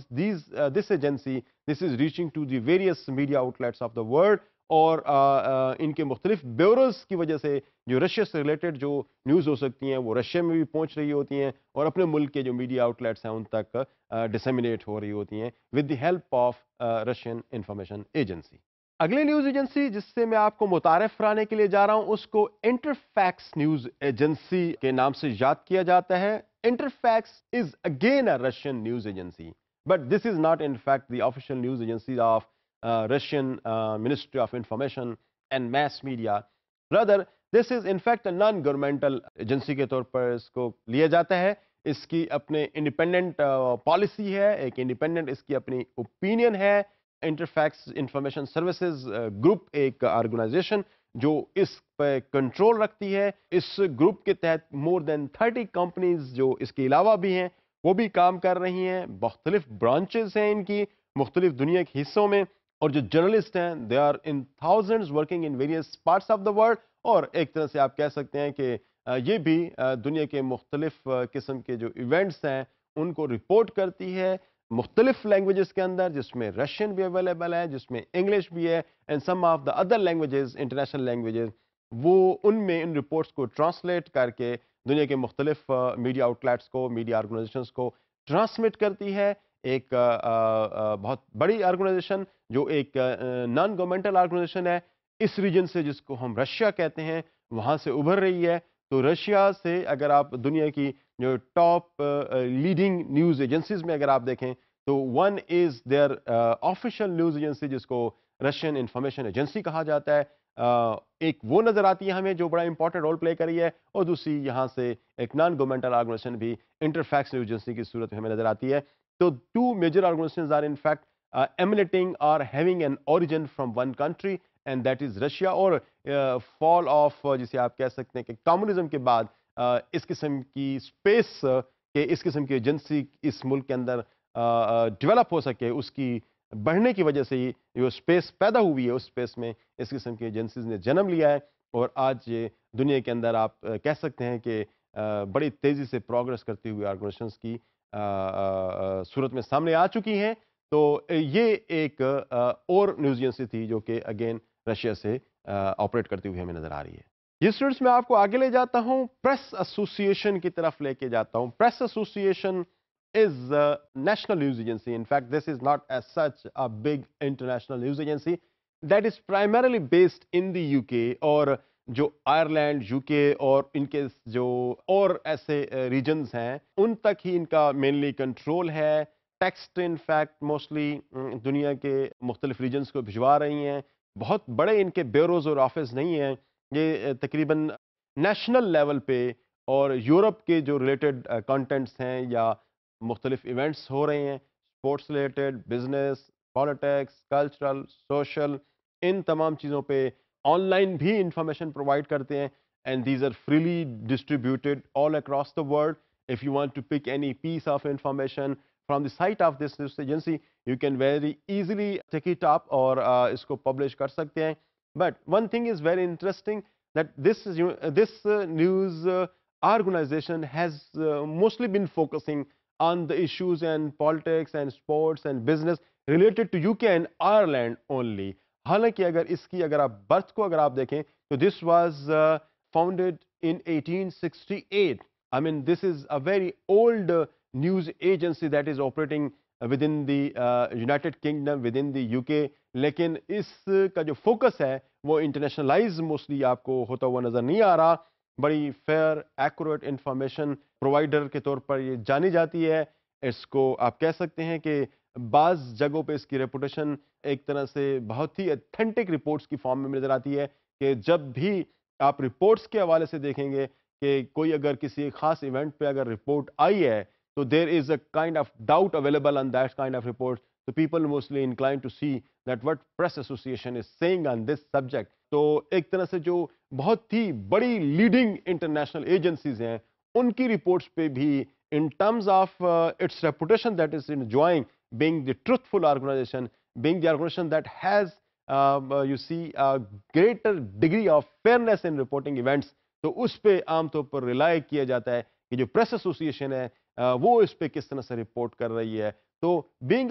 this agency this is reaching to the various media outlets of the world और आ, आ, इनके मुख्तलिफ ब्यूरोज़ की वजह से जो रशिया से रिलेटेड जो न्यूज़ हो सकती हैं वो रशिया में भी पहुंच रही होती हैं और अपने मुल्क के जो मीडिया आउटलेट्स हैं उन तक डिसमिनेट हो रही होती हैं with the help of Russian information agency अगली न्यूज़ एजेंसी जिससे मैं आपको मुतारफ कराने के लिए जा रहा हूँ उसको इंटरफैक्स न्यूज़ एजेंसी के नाम से याद किया जाता है Interfax is again a Russian news agency but this is not in fact the official news agency of Uh, Russian uh, Ministry of Information and Mass Media. Rather, this is in fact a non governmental agency के तौर पर इसको लिया जाता है इसकी अपने independent policy uh, है एक इंडिपेंडेंट इसकी अपनी ओपिनियन है इंटरफैक्स इंफॉर्मेशन सर्विसेज ग्रुप एक ऑर्गेनाइजेशन जो इस पर कंट्रोल रखती है इस ग्रुप के तहत मोर देन थर्टी कंपनीज जो इसके अलावा भी हैं वो भी काम कर रही हैं मुख्तलिफ ब्रांचेज हैं इनकी मुख्तलिफ दुनिया के हिस्सों में और जो जर्नलिस्ट हैं they are in thousands working in various parts of the world और एक तरह से आप कह सकते हैं कि ये भी दुनिया के मुख्तलिफ किस्म के जो इवेंट्स हैं उनको रिपोर्ट करती है मुख्तलिफ लैंग्वेज के अंदर जिसमें रशियन भी अवेलेबल है जिसमें इंग्लिश भी है and some of the other languages international languages वो उनमें इन रिपोर्ट्स को ट्रांसलेट करके दुनिया के मुख्तलिफ मीडिया आउटलेट्स को मीडिया ऑर्गेनाइजेशन को ट्रांसमिट करती है एक बहुत बड़ी ऑर्गेनाइजेशन जो एक नॉन गवर्नमेंटल ऑर्गेनाइजेशन है इस रीजन से जिसको हम रशिया कहते हैं वहाँ से उभर रही है तो रशिया से अगर आप दुनिया की जो टॉप लीडिंग न्यूज़ एजेंसीज में अगर आप देखें तो one is their official news agency जिसको रशियन इंफॉर्मेशन एजेंसी कहा जाता है uh, एक वो नज़र आती है हमें जो बड़ा इंपॉर्टेंट रोल प्ले करी है और दूसरी यहाँ से एक नॉन गवर्नमेंटल ऑर्गेनाइजेशन भी इंटरफैक्स न्यूज एजेंसी की सूरत में हमें नज़र आती है So two major organizations are in fact uh, emulating or having an origin from one country and that is Russia और uh, fall of uh, जिसे आप कह सकते हैं कि communism के बाद uh, इस किस्म की space के इस किस्म की एजेंसी इस मुल्क के अंदर डेवलप हो सके उसकी बढ़ने की वजह से ही जो स्पेस पैदा हुई है उस स्पेस में इस किस्म की एजेंसीज ने जन्म लिया है और आज ये दुनिया के अंदर आप कह सकते हैं कि बड़ी तेज़ी से प्रोग्रेस करती हुई ऑर्गेनाइजेशन की सूरत में सामने आ चुकी हैं तो ये एक और न्यूज एजेंसी थी जो कि अगेन रशिया से ऑपरेट करती हुई हमें नजर आ रही है ये स्टूडेंट्स मैं आपको आगे ले जाता हूं प्रेस एसोसिएशन की तरफ लेके जाता हूं Press Association is national news agency in fact this is not as such a big international news agency that is primarily based in the UK और जो आयरलैंड यूके और इनके जो और ऐसे रीजन्स हैं उन तक ही इनका मेनली कंट्रोल है टेक्स्ट इनफैक्ट मोस्टली दुनिया के मुख्तलिफ रीजन्स को भिजवा रही हैं बहुत बड़े इनके ब्यूरोज़ और ऑफिस नहीं हैं ये तकरीबन नेशनल लेवल पे और यूरोप के जो रिलेटेड कंटेंट्स हैं या मुख्तलिफ इवेंट्स हो रहे हैं sports related business politics cultural social इन तमाम चीज़ों पर Online, भी इंफॉर्मेशन प्रोवाइड करते and these are freely distributed all across the world. If you want to pick any piece of information from the site of this news agency, you can very easily take it up or uh, publish kar But one thing is very interesting that this, news uh, organization has uh, mostly been focusing on the issues and politics and sports and business related to UK and Ireland only. हालांकि अगर इसकी अगर आप birth को अगर आप देखें तो this was founded in 1868 I mean this is a very old news agency that is operating within the United Kingdom within the UK लेकिन इसका जो फोकस है वो इंटरनेशनलाइज मोस्टली आपको होता हुआ नजर नहीं आ रहा बड़ी फेयर एक्यूरेट इंफॉर्मेशन प्रोवाइडर के तौर पर ये जानी जाती है इसको आप कह सकते हैं कि बाज जगहों पे इसकी रेपुटेशन एक तरह से बहुत ही अथेंटिक रिपोर्ट्स की फॉर्म में नज़र आती है कि जब भी आप रिपोर्ट्स के हवाले से देखेंगे कि कोई अगर किसी खास इवेंट पे अगर रिपोर्ट आई है तो there is a kind of doubt available on that kind of report तो people mostly incline to see that what Press Association is saying on this subject तो एक तरह से जो बहुत ही बड़ी लीडिंग इंटरनेशनल एजेंसीज हैं उनकी रिपोर्ट्स पे भी in terms of its reputation that is enjoying being the truthful organization, being the organization that has um, uh, you see a greater degree of fairness in reporting events. so uspe पे आमतौर पर rely किया जाता है कि जो press association है uh, वो इस पे किस तरह से रिपोर्ट कर रही है तो being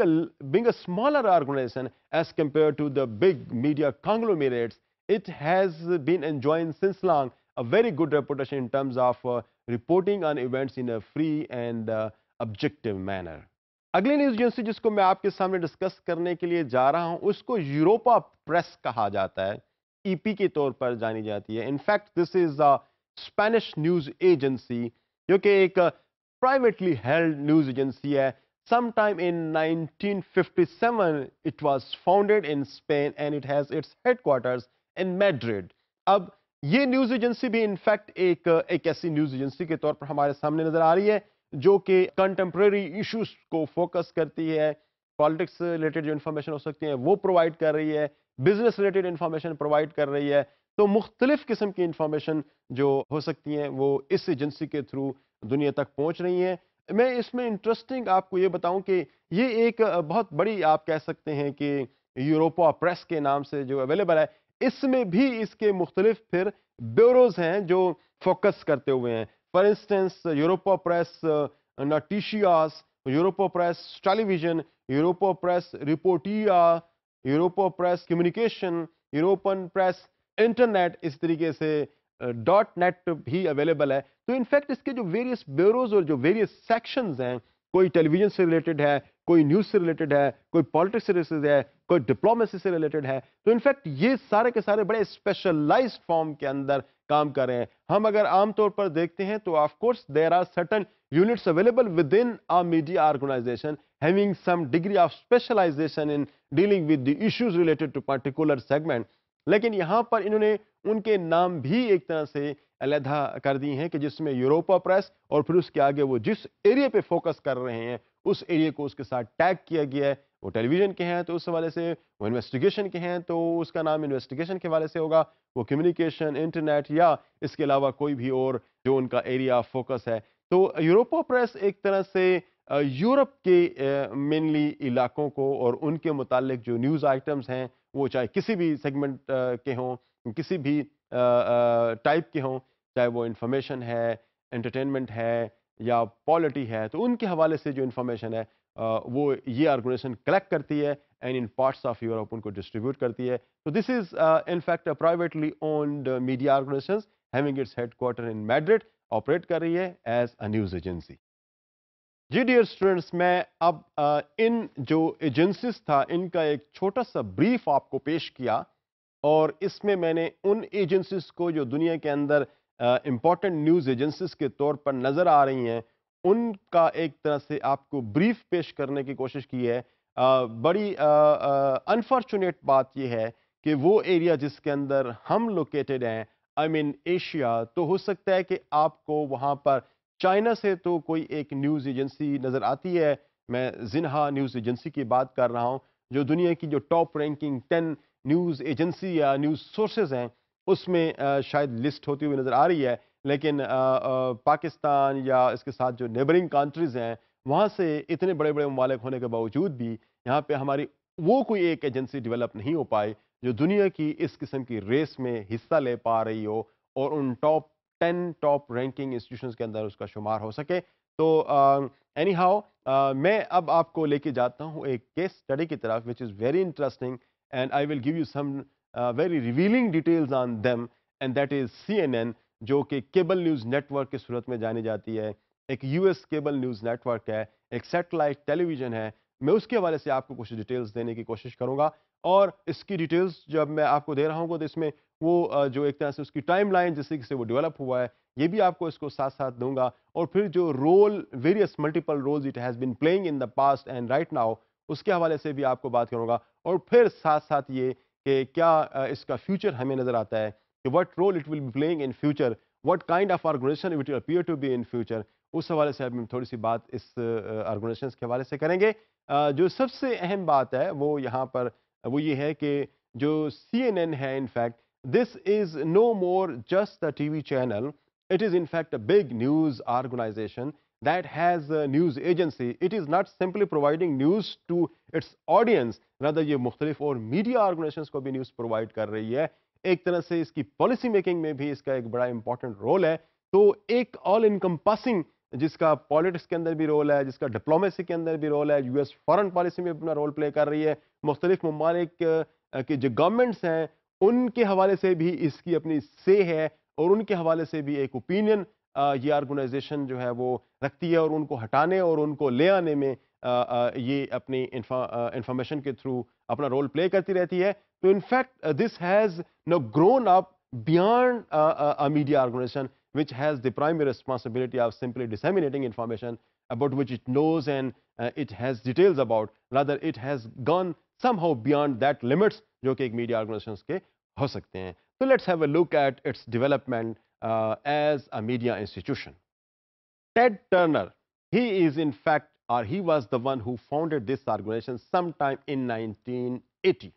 being a smaller organization as compare conglomerates it has been enjoying since long a very good reputation in terms of uh, reporting on events in a free and uh, objective manner. अगली news agency जिसको मैं आपके सामने discuss करने के लिए जा रहा हूं उसको यूरोपा प्रेस कहा जाता है ईपी e के तौर पर जानी जाती है in fact this is a Spanish news agency जो कि एक प्राइवेटली हेल्ड न्यूज एजेंसी है sometime in 1957 it was founded in Spain and it has its headquarters in Madrid अब ये न्यूज एजेंसी भी इनफैक्ट एक, एक ऐसी न्यूज एजेंसी के तौर पर हमारे सामने नजर आ रही है जो कि कंटेम्प्रेरी इश्यूज को फोकस करती है पॉलिटिक्स रिलेटेड जो इंफॉर्मेशन हो सकती है वो प्रोवाइड कर रही है बिजनेस रिलेटेड इन्फॉर्मेशन प्रोवाइड कर रही है तो मुख्तलिफ किस्म की इन्फॉर्मेशन जो हो सकती हैं वो इस एजेंसी के थ्रू दुनिया तक पहुँच रही हैं मैं इसमें इंटरेस्टिंग आपको ये बताऊं कि ये एक बहुत बड़ी आप कह सकते हैं कि यूरोपा प्रेस के नाम से जो अवेलेबल है इसमें भी इसके मुख्तलिफ फिर ब्यूरोज हैं जो फोकस करते हुए हैं For instance, Europa Press, uh, यूरोपो Europa Press Television, Europa Press Reportia, Europa Press Communication, European Press Internet इस तरीके से डॉट uh, नेट भी अवेलेबल है तो इनफैक्ट इसके जो वेरियस ब्यूरोज और जो वेरियस सेक्शंस हैं कोई टेलीविजन से रिलेटेड है कोई न्यूज़ से रिलेटेड है कोई पॉलिटिक्स से रिलेटेड है कोई डिप्लोमेसी से रिलेटेड है तो इनफैक्ट ये सारे के सारे बड़े स्पेशलाइज्ड फॉर्म के अंदर काम कर रहे हैं हम अगर आमतौर पर देखते हैं तो of course there are certain available within our media organization having some degree of specialization in dealing with the issues related to particular segment लेकिन यहाँ पर इन्होंने उनके नाम भी एक तरह से अलहदा कर दिए हैं कि जिसमें यूरोपा प्रेस और फिर उसके आगे वो जिस एरिया पे फोकस कर रहे हैं उस एरिया को उसके साथ टैग किया गया है वो टेलीविज़न के हैं तो उस हवाले से वो इन्वेस्टिगेशन के हैं तो उसका नाम इन्वेस्टिगेशन के हवाले से होगा वो कम्युनिकेशन इंटरनेट या इसके अलावा कोई भी और जो उनका एरिया फोकस है तो यूरोपो प्रेस एक तरह से यूरोप के मेनली इलाकों को और उनके मुतालिक जो न्यूज़ आइटम्स हैं वो चाहे किसी भी सेगमेंट के हों किसी भी टाइप के हों चाहे वो इन्फॉर्मेशन है एंटरटेनमेंट है या पॉलिटी है तो उनके हवाले से जो इन्फॉर्मेशन है वो ये ऑर्गेनाइजेशन कलेक्ट करती है and in parts of Europe उनको डिस्ट्रीब्यूट करती है तो this is in fact privately owned media organization having its headquarter in Madrid operate कर रही है एज अ न्यूज़ एजेंसी जी डियर स्टूडेंट्स मैं अब uh, इन जो एजेंसीज था इनका एक छोटा सा ब्रीफ आपको पेश किया और इसमें मैंने उन एजेंसीज को जो दुनिया के अंदर इंपॉर्टेंट न्यूज़ एजेंसीज के तौर पर नज़र आ रही हैं उनका एक तरह से आपको ब्रीफ पेश करने की कोशिश की है आ, बड़ी अनफॉर्चुनेट बात यह है कि वो एरिया जिसके अंदर हम लोकेटेड हैं आई मीन एशिया तो हो सकता है कि आपको वहाँ पर चाइना से तो कोई एक न्यूज़ एजेंसी नज़र आती है मैं जिन्हा न्यूज़ एजेंसी की बात कर रहा हूँ जो दुनिया की जो top ranking ten news agency या न्यूज़ सोर्सेज हैं उसमें शायद लिस्ट होती हुई नज़र आ रही है लेकिन आ, आ, पाकिस्तान या इसके साथ जो नेबरिंग कंट्रीज़ हैं वहाँ से इतने बड़े बड़े ममालिक होने के बावजूद भी यहाँ पर हमारी वो कोई एक एजेंसी डेवलप नहीं हो पाई जो दुनिया की इस किस्म की रेस में हिस्सा ले पा रही हो और उन top ten top ranking institution के अंदर उसका शुमार हो सके तो एनी uh, हाउ uh, मैं अब आपको लेके जाता हूँ एक केस स्टडी की तरफ which is very interesting and I will give you some very revealing details on them and that is C N N जो कि केबल न्यूज़ नेटवर्क की सूरत में जानी जाती है एक यूएस केबल न्यूज़ नेटवर्क है एक सेटेलाइट टेलीविज़न है मैं उसके हवाले से आपको कुछ डिटेल्स देने की कोशिश करूंगा और इसकी डिटेल्स जब मैं आपको दे रहा हूँ तो इसमें वो जो एक तरह से उसकी टाइम लाइन जिस तरीके से वो डेवलप हुआ है ये भी आपको इसको साथ साथ दूंगा और फिर जो role various multiple roles it has been playing in the past and right now उसके हवाले से भी आपको बात करूंगा और फिर साथ साथ ये कि क्या इसका फ्यूचर हमें नज़र आता है what role it will be playing in future, what kind of organization it will appear to be in future, उस हवाले से हम थोड़ी सी बात इस ऑर्गेनाइजेशन के हवाले से करेंगे जो सबसे अहम बात है वो यहाँ पर वो ये है कि जो सी है in fact this is no more just a T channel it is in fact a big news organisation that has a news agency. It is not simply providing news to its audience, rather ये मुख्तलिफ और media organizations को भी news provide कर रही है एक तरह से इसकी पॉलिसी मेकिंग में भी इसका एक बड़ा इंपॉर्टेंट रोल है तो एक ऑल पासिंग जिसका पॉलिटिक्स के अंदर भी रोल है जिसका डिप्लोमेसी के अंदर भी रोल है यूएस फॉरेन पॉलिसी में अपना रोल प्ले कर रही है मुख्तलिफ ममालिक के जो गवर्नमेंट्स हैं उनके हवाले से भी इसकी अपनी से है और उनके हवाले से भी एक ओपिनियन ये ऑर्गेनाइजेशन जो है वो रखती है और उनको हटाने और उनको ले आने में ये अपनी इंफॉर्मेशन के थ्रू अपना रोल प्ले करती रहती है So in fact, uh, this has now grown up beyond uh, uh, a media organization which has the primary responsibility of simply disseminating information about which it knows and it has details about rather it has gone somehow beyond that limits which कि एक media organisation के हो सकते हैं तो let's have a look at its development as a media he Ted Turner he is in fact और he was the one who founded this 1980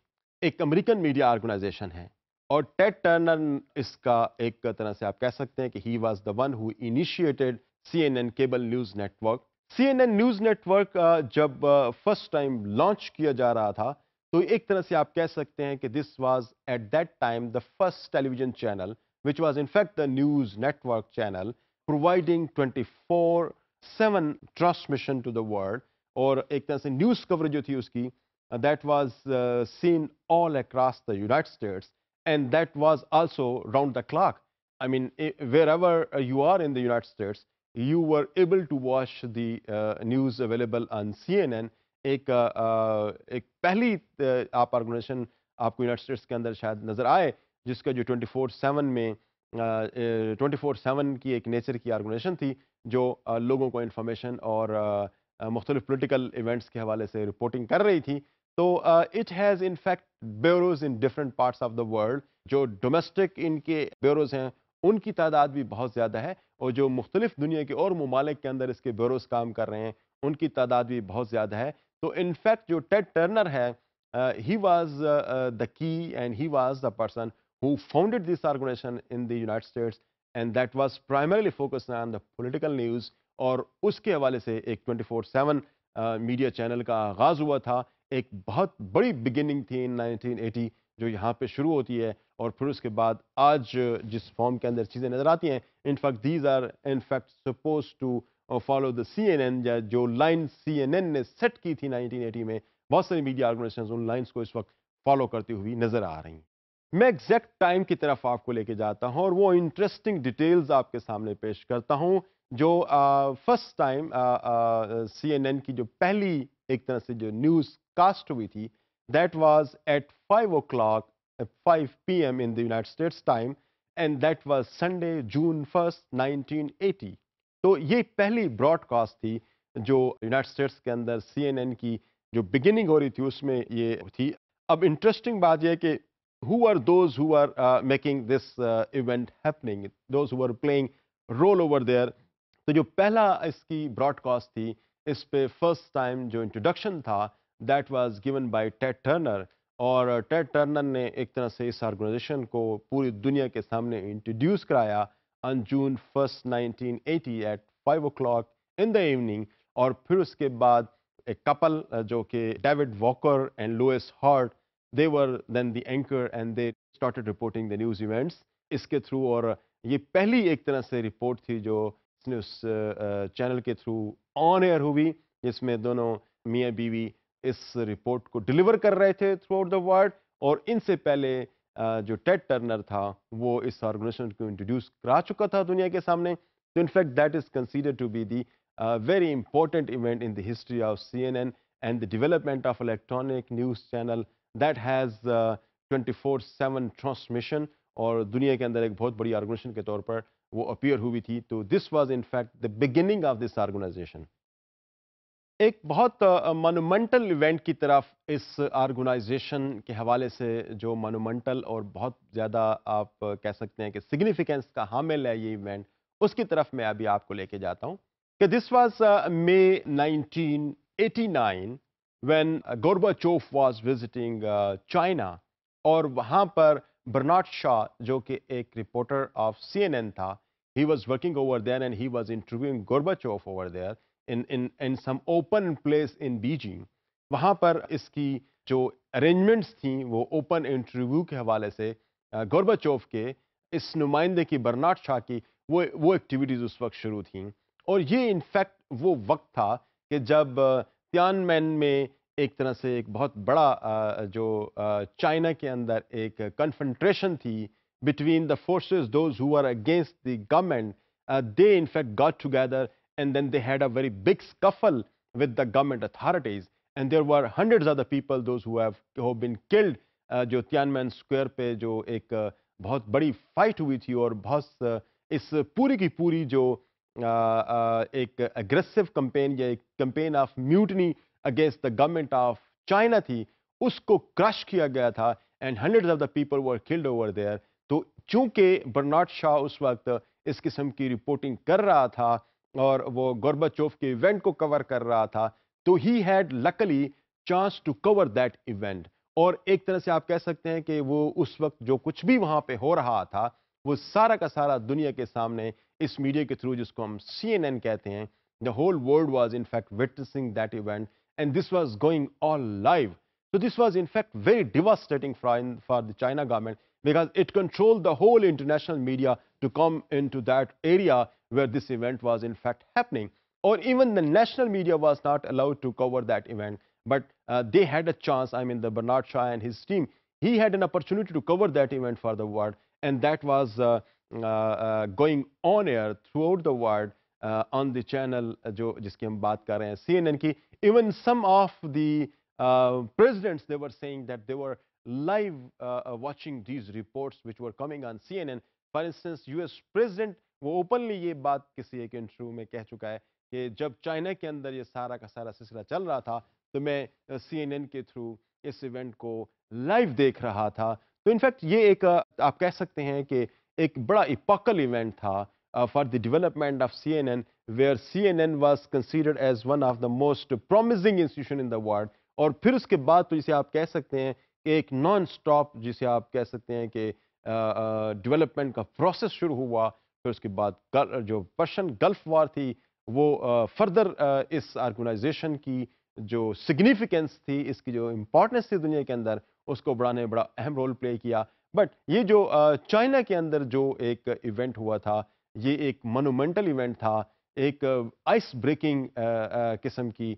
एक American media organisation है और टेड टर्नर इसका एक तरह से आप कह सकते हैं कि he was the one who initiated CNN cable news network CNN news network जब फर्स्ट टाइम लॉन्च किया जा रहा था तो एक तरह से आप कह सकते हैं कि this was at that time the first television channel which was in fact the news network channel providing four seven transmission to the world और एक तरह से न्यूज़ कवरेज जो थी उसकी that was uh, seen all across the United States and that was also round the clock. I mean, wherever you are in the United States, you were able to watch the uh, news available on CNN. एक एक पहली आप organisation आपको United states के अंदर शायद नज़र आए जिसका जो 24/7 में 24/7 की एक नेचर की ऑर्गेनाइजेशन थी जो लोगों को इंफॉर्मेशन और मुख्तलिफ पॉलिटिकल इवेंट्स के हवाले से रिपोर्टिंग कर रही थी तो it has in fact bureaus in different parts of the world जो डोमेस्टिक इनके ब्यूरोज़ हैं उनकी तादाद भी बहुत ज़्यादा है और जो मुख्तलिफ दुनिया के और ममालिक के अंदर इसके ब्यूरोज़ काम कर रहे हैं उनकी तादाद भी बहुत ज़्यादा है तो इनफैक्ट जो टेड टर्नर है he was the key and he was the person who founded this organization in the United States and that was primarily focus on the political news और उसके हवाले से एक twenty four seven media channel का आगाज़ हुआ था एक बहुत बड़ी बिगिनिंग थी इन 1980 जो यहाँ पे शुरू होती है और फिर उसके बाद आज जिस फॉर्म के अंदर चीज़ें नज़र आती हैं in fact these are in fact suppose to follow the C N N जो लाइन सी एन एन ने सेट की थी 1980 में बहुत सारी मीडिया ऑर्गेनाइजेशन उन लाइन्स को इस वक्त फॉलो करती हुई नज़र आ रही हैं मैं एग्जैक्ट टाइम की तरफ आपको लेके जाता हूँ और वो इंटरेस्टिंग डिटेल्स आपके सामने पेश करता हूँ जो first time C N N की जो पहली एक तरह से जो न्यूज़ कास्ट हुई थी that was at five o'clock five P M in the United States time and that was Sunday June first nineteen eighty तो ये पहली ब्रॉडकास्ट थी जो यूनाइटेड स्टेट्स के अंदर सी एन एन की जो बिगिनिंग हो रही थी उसमें ये थी अब इंटरेस्टिंग बात यह कि who are those who are making this event happening those who are playing role over there तो जो पहला इसकी ब्रॉडकास्ट थी इस पर फर्स्ट टाइम जो इंट्रोडक्शन था that was given by Ted Turner और टेड uh, टर्नर ने एक तरह से इस ऑर्गेनाइजेशन को पूरी दुनिया के सामने इंट्रोड्यूस कराया on June first 1980 at five o in the evening और फिर उसके बाद एक कपल uh, जो कि David Walker and Lois Hart they were then the anchor and they started reporting the news events इसके थ्रू और uh, ये पहली एक तरह से रिपोर्ट थी जो इसने उस चैनल के थ्रू ऑन एयर हुई जिसमें दोनों मियाँ बीवी इस रिपोर्ट को डिलीवर कर रहे थे थ्रू आउट द वर्ल्ड और इनसे पहले जो टेड टर्नर था वो इस ऑर्गेनाइजेशन को इंट्रोड्यूस करा चुका था दुनिया के सामने तो in fact that is consider to be the very important event in the history of C N N and the development of electronic news channel that has twenty four seven transmission और दुनिया के अंदर एक बहुत बड़ी ऑर्गेनाइजेशन के तौर पर वो अपीयर हुई थी तो this was in fact the beginning of this organisation एक बहुत मोनूमेंटल इवेंट की तरफ इस ऑर्गेनाइजेशन के हवाले से जो मोनूमेंटल और बहुत ज़्यादा आप कह सकते हैं कि सिग्निफिकेंस का हामिल है ये इवेंट उसकी तरफ मैं अभी आपको लेके जाता हूँ कि this was May 1989 when Gorbachev was visiting China और वहाँ पर बर्नाड शाह जो कि एक रिपोर्टर ऑफ सी था he was working over then and he was interviewing Gorba over there in in in some open place in Beijing वहाँ पर इसकी जो अरेंजमेंट्स थी वो ओपन इंटरव्यू के हवाले से चौफ के इस नुमाइंदे की बरनाट शाह की वो वो एक्टिविटीज़ उस वक्त शुरू थी और ये इनफैक्ट वो वक्त था कि जब मैन में एक तरह से एक बहुत बड़ा जो चाइना के अंदर एक कन्फंट्रेशन थी between the forces those who are against the government they in fact got together and then they had a very big scuffle with the government authorities and there were hundreds of the people those who have who have been killed jo uh, square pe jo ek bahut badi fight hui thi aur bahut is puri ki puri jo ek aggressive campaign ya ek campaign of mutiny against the government of china thi usko crush kiya gaya tha and hundreds of the people were killed over there to kyunki bernard Shaw us waqt is kisam ki reporting kar raha tha और वो चौफ के event को cover कर रहा था तो he had luckily chance to cover that event और एक तरह से आप कह सकते हैं कि वो उस वक्त जो कुछ भी वहां पे हो रहा था वो सारा का सारा दुनिया के सामने इस मीडिया के थ्रू जिसको हम सी एन एन कहते हैं the whole world was in fact witnessing that event and this was going all live तो this was in fact very devastating for the China government because it control the whole international media to come in to that area where this event was in fact happening or even the national media was not allowed to cover that event but uh, they had a chance i mean the bernard shaw and his team he had an opportunity to cover that event for the world and that was uh, uh, uh going on air throughout the world uh, on the channel जो हम बात कर रहे हैं CNN की even some of the uh, presidents they were saying that they were live watching these reports which were coming on CNN for instance US president वो openly ये बात किसी एक इंटरव्यू में कह चुका है कि जब चाइना के अंदर ये सारा का सारा सिलसिला चल रहा था तो मैं सीएनएन के थ्रू इस इवेंट को लाइव देख रहा था तो इनफैक्ट ये एक आप कह सकते हैं कि एक बड़ा इपाकल इवेंट था for the development of C N N where C N N was considered as one of the most promising institution in the world और फिर उसके बाद तो जिसे आप कह सकते हैं एक नॉन स्टॉप जिसे आप कह सकते हैं कि डेवलपमेंट का प्रोसेस शुरू हुआ फिर उसके बाद जो पर्शन गल्फ वार थी वो फर्दर इस आर्गनाइजेशन की जो सिग्निफिकेंस थी इसकी जो इम्पोर्टेंस थी दुनिया के अंदर उसको बढ़ाने में बड़ा अहम रोल प्ले किया बट ये जो चाइना के अंदर जो एक इवेंट हुआ था ये एक मोनूमेंटल इवेंट था एक आइस ब्रेकिंग किस्म की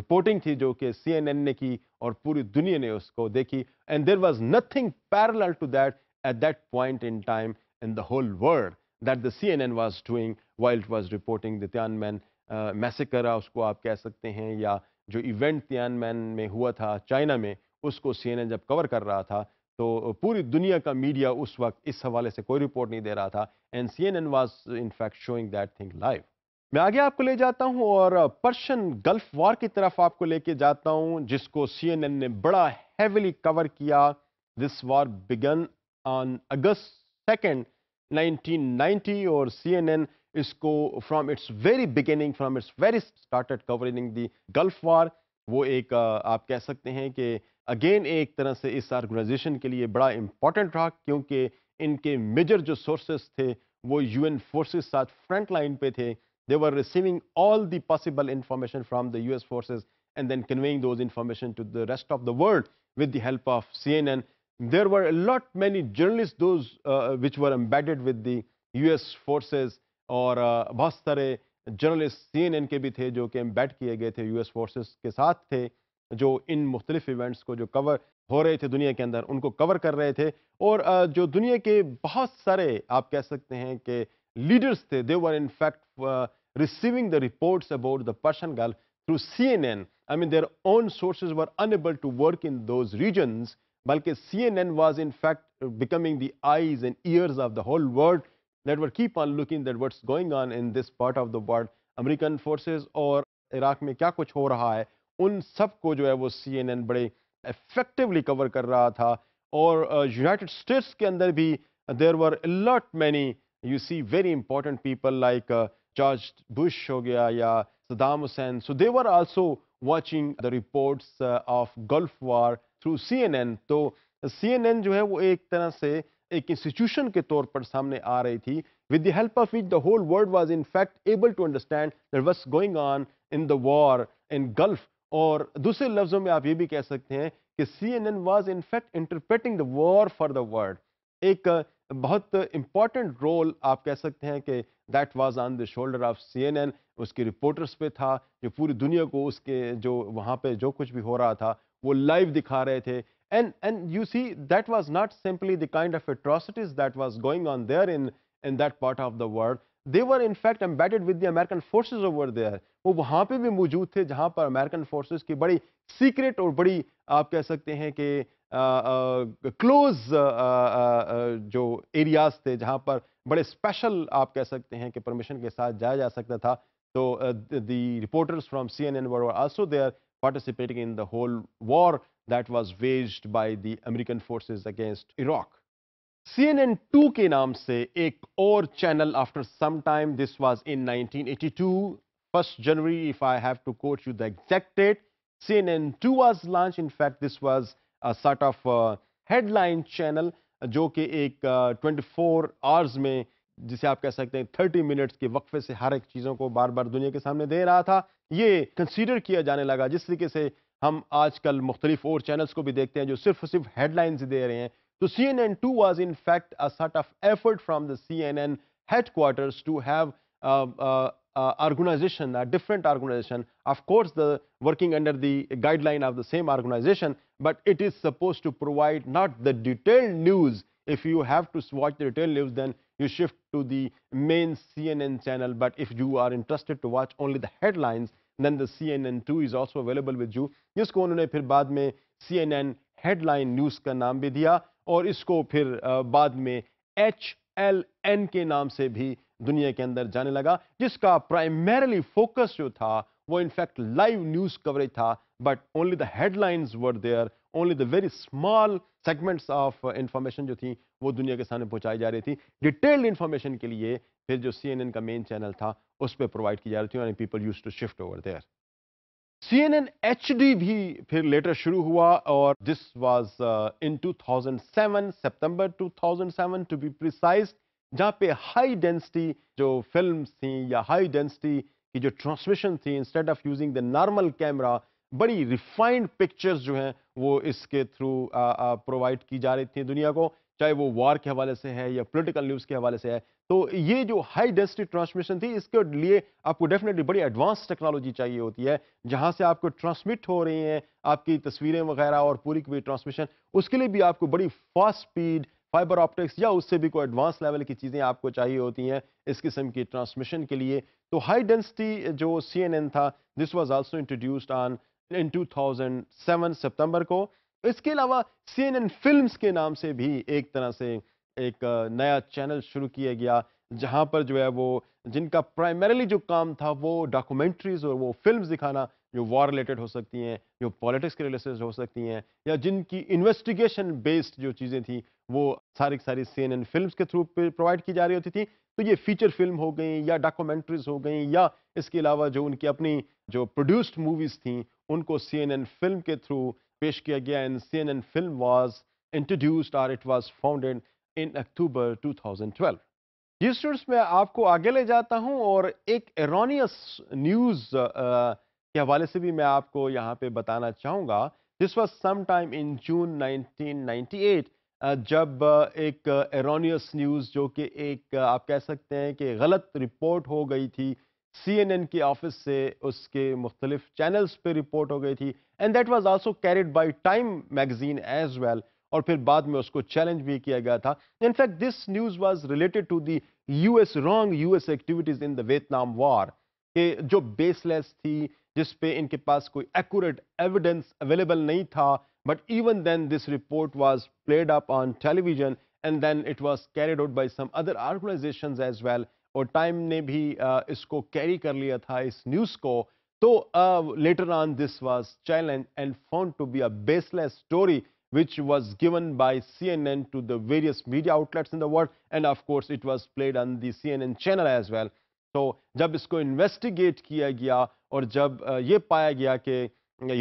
रिपोर्टिंग थी जो कि सीएनएन ने की और पूरी दुनिया ने उसको देखी and there was nothing parallel to that at that point in time in the whole world that the CNN was doing while it was reporting the Tiananmen uh, massacre उसको आप कह सकते हैं या जो event Tiananmen में हुआ था चाइना में उसको CNN जब कवर कर रहा था तो पूरी दुनिया का मीडिया उस वक्त इस हवाले से कोई रिपोर्ट नहीं दे रहा था and C N N was in fact showing that thing live मैं आगे आपको ले जाता हूं और पर्शियन गल्फ वॉर की तरफ आपको लेके जाता हूं जिसको सीएनएन ने बड़ा हैविली कवर किया this war began on August second 1990 or CNN इसको from its very beginning from its very started covering the Gulf War वो एक आप कह सकते हैं कि अगेन एक तरह से इस ऑर्गेनाइजेशन के लिए बड़ा इंपॉर्टेंट रहा क्योंकि इनके मेजर जो सोर्सेज थे वो यू एन फोर्सेज साथ फ्रंट लाइन पे थे they were receiving all the possible information from the U S forces and then conveying those information to the rest of the world with the help of C N N There were a lot many journalists, those uh, which were embedded with the U.S. forces or Bhastare uh, journalists, CNN ke bhi the, jo ke embed kiye gaye the U.S. forces ke saath the, jo in mukhtalif events ko jo cover ho rahe the dunia ke andar, unko cover kar rahe the, aur jo dunia ke bahut sare, aap keh sakte hain ke leaders the, they were in fact uh, receiving the reports about the Persian Gulf through CNN. I mean, their own sources were unable to work in those regions balki cnn was in fact uh, becoming the eyes and ears of the whole world that were keep on looking at what's going on in this part of the world american forces or iraq mein kya kuch ho raha hai un sab ko jo hai wo cnn bade effectively cover kar raha tha aur uh, united states can there be? there were a lot many you see very important people like uh, george bush ho gaya ya saddam hussein so they were also watching the reports uh, of gulf war through CNN तो CNN जो है वो एक तरह से एक institution के तौर पर सामने आ रही थी with the help of which the whole world was in fact able to understand that what's going on in the war in Gulf और दूसरे लफ्जों में आप ये भी कह सकते हैं कि C N N was in fact interpreting the war for the world एक बहुत इंपॉर्टेंट रोल आप कह सकते हैं कि that was on the shoulder of C N N उसके रिपोर्टर्स पे था जो पूरी दुनिया को उसके जो वहाँ पे जो कुछ भी हो रहा था वो लाइव दिखा रहे थे and and you see that was not simply the kind of atrocities that was going on there in in that part of the world they were in fact embedded with the American forces over there वो वहाँ पर भी मौजूद थे जहाँ पर American forces की बड़ी सीक्रेट और बड़ी आप कह सकते हैं कि क्लोज जो एरियाज थे जहाँ पर बड़े स्पेशल आप कह सकते हैं कि परमिशन के साथ जाया जा सकता था तो the reporters from C N N world also there participating in the whole war that was waged by the American forces against Iraq. CNN 2 ke naam se ek or channel after some time, this was in 1982, 1st January, if I have to quote you the exact date, CNN 2 was launched. In fact, this was a sort of uh, headline channel, jo ke ek 24 hours mein, jise aap keh sakte hai, 30 minutes ke wakfe se har ek cheezon ko bar bar duniya ke samne de raha tha, ये consider किया जाने लगा जिस तरीके से हम आजकल मुख्तलिफ और चैनल्स को भी देखते हैं जो सिर्फ सिर्फ हेडलाइंस दे रहे हैं तो C N N two was in fact a out of effort from the C N N headquarters to have organisation a different organisation of course the working under the guideline of the same organisation but it is suppose to provide not the detail news if you have to watch the detail news then you shift to the main C N N channel but if you are interested to watch only the headlines then the C N N two is also available with you जिसको उन्होंने फिर बाद में C N N headline news का नाम भी दिया और इसको फिर बाद में एच एल एन के नाम से भी दुनिया के अंदर जाने लगा जिसका प्राइमरली फोकस जो था वो इनफैक्ट लाइव न्यूज़ कवरेज था but only the headlines were there only the very small segments of information जो थी वो दुनिया के सामने पहुंचाई जा रही थी डिटेल्ड इंफॉर्मेशन के लिए फिर जो सी का मेन चैनल था उस पर प्रोवाइड की जा रही थी and people use to shift over there C N N H D भी फिर लेटर शुरू हुआ और this was in 2007 thousand 2007 to be precise जहाँ पे हाई डेंसिटी जो फिल्म थी या हाई डेंसिटी की जो ट्रांसमिशन थी instead of using the normal camera बड़ी रिफाइंड पिक्चर्स जो हैं वो इसके थ्रू प्रोवाइड uh, uh, की जा रही थी दुनिया को चाहे वो वॉर के हवाले से है या पॉलिटिकल न्यूज़ के हवाले से है तो ये जो हाई डेंसिटी ट्रांसमिशन थी इसके लिए आपको डेफिनेटली बड़ी एडवांस टेक्नोलॉजी चाहिए होती है जहाँ से आपको ट्रांसमिट हो रही हैं आपकी तस्वीरें वगैरह और पूरी की पूरी ट्रांसमिशन उसके लिए भी आपको बड़ी फास्ट स्पीड फाइबर ऑप्टिक्स या उससे भी कोई एडवांस लेवल की चीज़ें आपको चाहिए होती हैं इस किस्म की ट्रांसमिशन के लिए तो हाई डेंसिटी जो सी एन एन था this was also introduced on in two thousand seven सितंबर को इसके अलावा सी एन एन फिल्म के नाम से भी एक तरह से एक नया चैनल शुरू किया गया जहां पर जो है वो जिनका प्राइमरीली जो काम था वो डॉक्यूमेंट्रीज और वो फिल्म दिखाना जो वॉर रिलेटेड हो सकती हैं जो पॉलिटिक्स के रिलेटेड हो सकती हैं या जिनकी इन्वेस्टिगेशन बेस्ड जो चीज़ें थी वो सारी सारी सी एन एन फिल्म के थ्रू प्रोवाइड की जा रही होती थी तो ये फीचर फिल्म हो गई या डॉक्यूमेंट्रीज हो गई या इसके अलावा जो उनकी अपनी जो प्रोड्यूस्ड मूवीज़ थी उनको सी एन एन फिल्म के थ्रू पेश किया गया in C N N film was introduced और it was founded in October 2012 जी स्टूडेंट्स मैं आपको आगे ले जाता हूं और एक एरोनियस न्यूज़ uh, के हवाले से भी मैं आपको यहां पे बताना चाहूंगा this was some time in June 1998 जब uh, एक एरोनियस न्यूज़ जो कि एक uh, आप कह सकते हैं कि गलत रिपोर्ट हो गई थी एन की ऑफिस से उसके मुख्तलिफ चैनल्स पे रिपोर्ट हो गई थी and that was also carried by Time magazine as well और फिर बाद में उसको चैलेंज भी किया गया था in fact this news was related to the US wrong US activities in the Vietnam war के जो बेसलेस थी जिस पे इनके पास कोई एक्यूरेट एविडेंस अवेलेबल नहीं था but even then this report was played up on television and then it was carried out by some other organisation as well और टाइम ने भी इसको कैरी कर लिया था इस न्यूज़ को तो later on this was challenge and found to be a baseless story which was given by CNN to the various media outlets in the world and of course it was played on the CNN channel as well तो जब इसको investigate किया गया और जब ये पाया गया कि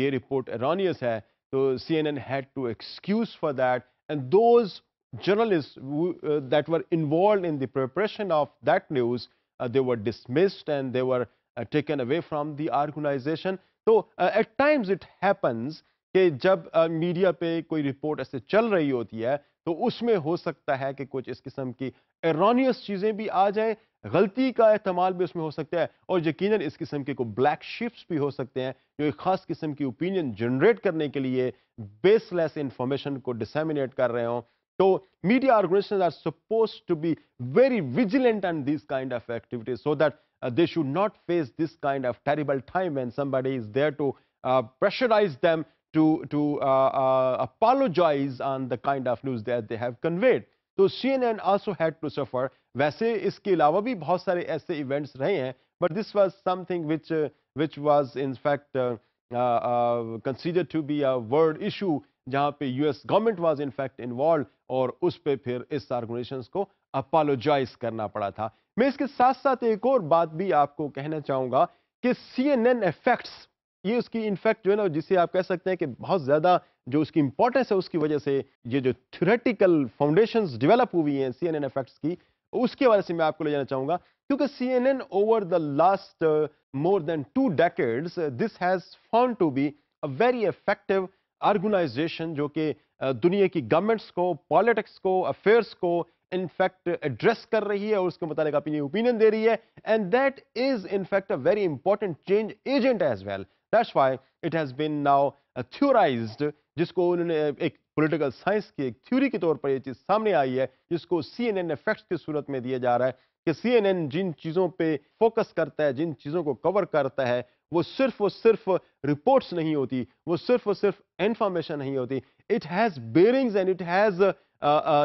ये रिपोर्ट एरोनियस है तो C N N had to excuse for that and those journalists who, uh, that were involved in the preparation of that news, uh, they were dismissed and they were uh, taken away from the organization. तो at times it happens कि जब media uh, पे कोई report ऐसे चल रही होती है तो उसमें हो सकता है कि कुछ इस किस्म की एरोनियस चीज़ें भी आ जाए गलती का अहतमाल भी उसमें हो सकता है और यकीनन इस किस्म के कोई ब्लैक शिप्स भी हो सकते हैं जो एक ख़ास किस्म की ओपिनियन जनरेट करने के लिए बेसलेस इंफॉर्मेशन को डिसेमिनेट कर रहे हों So media organizations are supposed to be very vigilant on these kind of activities so that uh, they should not face this kind of terrible time when somebody is there to uh, pressurize them to, to uh, uh apologize on the kind of news that they have conveyed. So CNN also had to suffer. वैसे इसके अलावा भी बहुत सारे ऐसे events रहे हैं but this was something which which was in fact considered to be a world issue. जहां पे US government was in fact involve और उस पर फिर इस ऑर्गेनाइजेशन को अपालोजाइज करना पड़ा था मैं इसके साथ साथ एक और बात भी आपको कहना चाहूंगा कि सी एन एन इफेक्ट्स ये उसकी इनफैक्ट जो है ना जिसे आप कह सकते हैं कि बहुत ज्यादा जो उसकी इंपॉर्टेंस है उसकी वजह से ये जो थ्योरेटिकल फाउंडेशन डेवलप हुई हैं सी एन एन इफेक्ट्स की उसके बारे से मैं आपको ले जाना चाहूंगा क्योंकि C N N over the last more than two decades this has found to be a very effective organization जो कि दुनिया की गवर्नमेंट्स को पॉलिटिक्स को अफेयर्स को इनफैक्ट एड्रेस कर रही है और उसके मुताबिक अपनी ओपिनियन दे रही है and that is in fact a very important change agent as well that's why it has been now theorize जिसको उन्होंने एक पॉलिटिकल साइंस की एक थ्योरी के तौर पर यह चीज़ सामने आई है जिसको सी एन एन इफेक्ट्स की सूरत में दिया जा रहा है कि सी एन एन जिन चीज़ों पर फोकस करता है जिन चीज़ों को कवर करता है वो सिर्फ और सिर्फ रिपोर्ट्स नहीं होती वो सिर्फ और सिर्फ इंफॉर्मेशन नहीं होती it has bearings and it has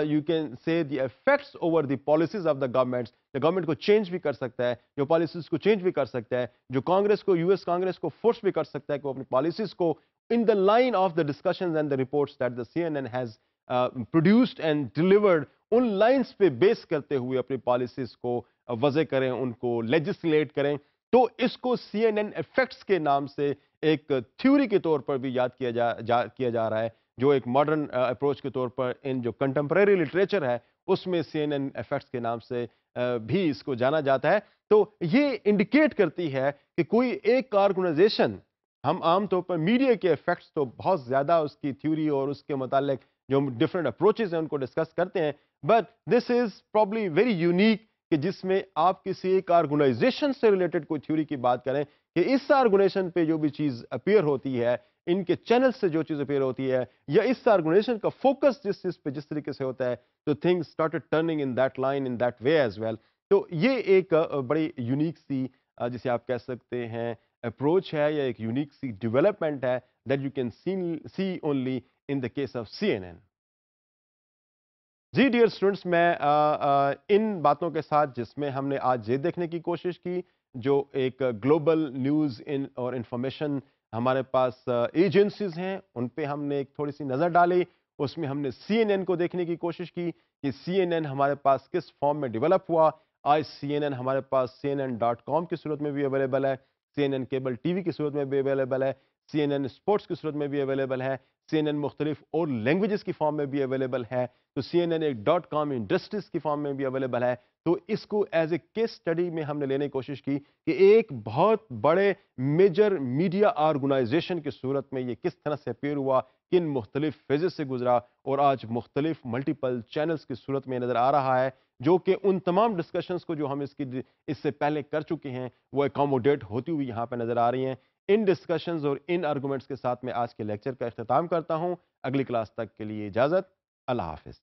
you can say the effects over the policies of the governments the government को चेंज भी कर सकता है जो पॉलिसीज को चेंज भी कर सकता है जो कांग्रेस को यूएस कांग्रेस को फोर्स भी कर सकता है कि वो अपनी पॉलिसीज को in the line of the discussion and the reports that the C N N has produced and delivered उन लाइन्स पे बेस करते हुए अपनी पॉलिसीज को uh, वजह करें उनको लेजिस्लेट करें तो इसको सीएनएन इफेक्ट्स के नाम से एक थ्योरी के तौर पर भी याद किया जा, जा किया जा रहा है जो एक मॉडर्न अप्रोच uh, के तौर पर इन जो कंटेम्प्रेरी लिटरेचर है उसमें सीएनएन इफेक्ट्स के नाम से uh, भी इसको जाना जाता है तो ये इंडिकेट करती है कि कोई एक ऑर्गेनाइजेशन हम आमतौर पर मीडिया के इफेक्ट्स तो बहुत ज़्यादा उसकी थ्योरी और उसके मतलब जो डिफरेंट अप्रोचेज हैं उनको डिस्कस करते हैं but this is probably very unique कि जिसमें आप किसी एक ऑर्गेनाइजेशन से रिलेटेड कोई थ्योरी की बात करें कि इस ऑर्गेनाइजेशन पे जो भी चीज अपेयर होती है इनके चैनल से जो चीज अपेयर होती है या इस ऑर्गेनाइजेशन का फोकस जिस चीज पे जिस तरीके से होता है तो things started turning in that line in that way as well तो ये एक बड़ी यूनिक सी जिसे आप कह सकते हैं अप्रोच है या एक यूनिक सी डेवलपमेंट है that you can see only in the case of C N N जी डियर स्टूडेंट्स मैं आ, आ, इन बातों के साथ जिसमें हमने आज ये देखने की कोशिश की जो एक ग्लोबल न्यूज़ इन और इंफॉर्मेशन हमारे पास एजेंसीज हैं उन पे हमने एक थोड़ी सी नज़र डाली उसमें हमने सीएनएन को देखने की कोशिश की कि सीएनएन हमारे पास किस फॉर्म में डेवलप हुआ आज सीएनएन हमारे पास cnn.com की सूरत में भी अवेलेबल है सीएनएन केबल टीवी की सूरत में भी अवेलेबल है सीएनएन स्पोर्ट्स की सूरत में भी अवेलेबल है सी एन एन मुख्तलिफ और लैंग्वेज की फॉर्म में भी अवेलेबल है तो सी एन एन एक डॉट कॉम इंडस्ट्रीज की फॉर्म में भी अवेलेबल है तो इसको एज ए केस स्टडी में हमने लेने की कोशिश की कि एक बहुत बड़े मेजर मीडिया ऑर्गेनाइजेशन की सूरत में ये किस तरह से अपेयर हुआ किन मुख्तलिफ फेजेस से गुजरा और आज मुख्तलिफ मल्टीपल चैनल्स की सूरत में नज़र आ रहा है जो कि उन तमाम डिस्कशंस को जो हम इसकी इससे पहले कर चुके हैं वो एकोमोडेट होती हुई यहाँ पर नज़र आ रही हैं इन डिस्कशंस और इन आर्गूमेंट्स के साथ मैं आज के लेक्चर का अख्ताम करता हूँ अगली क्लास तक के लिए इजाज़त अल्लाह हाफिज़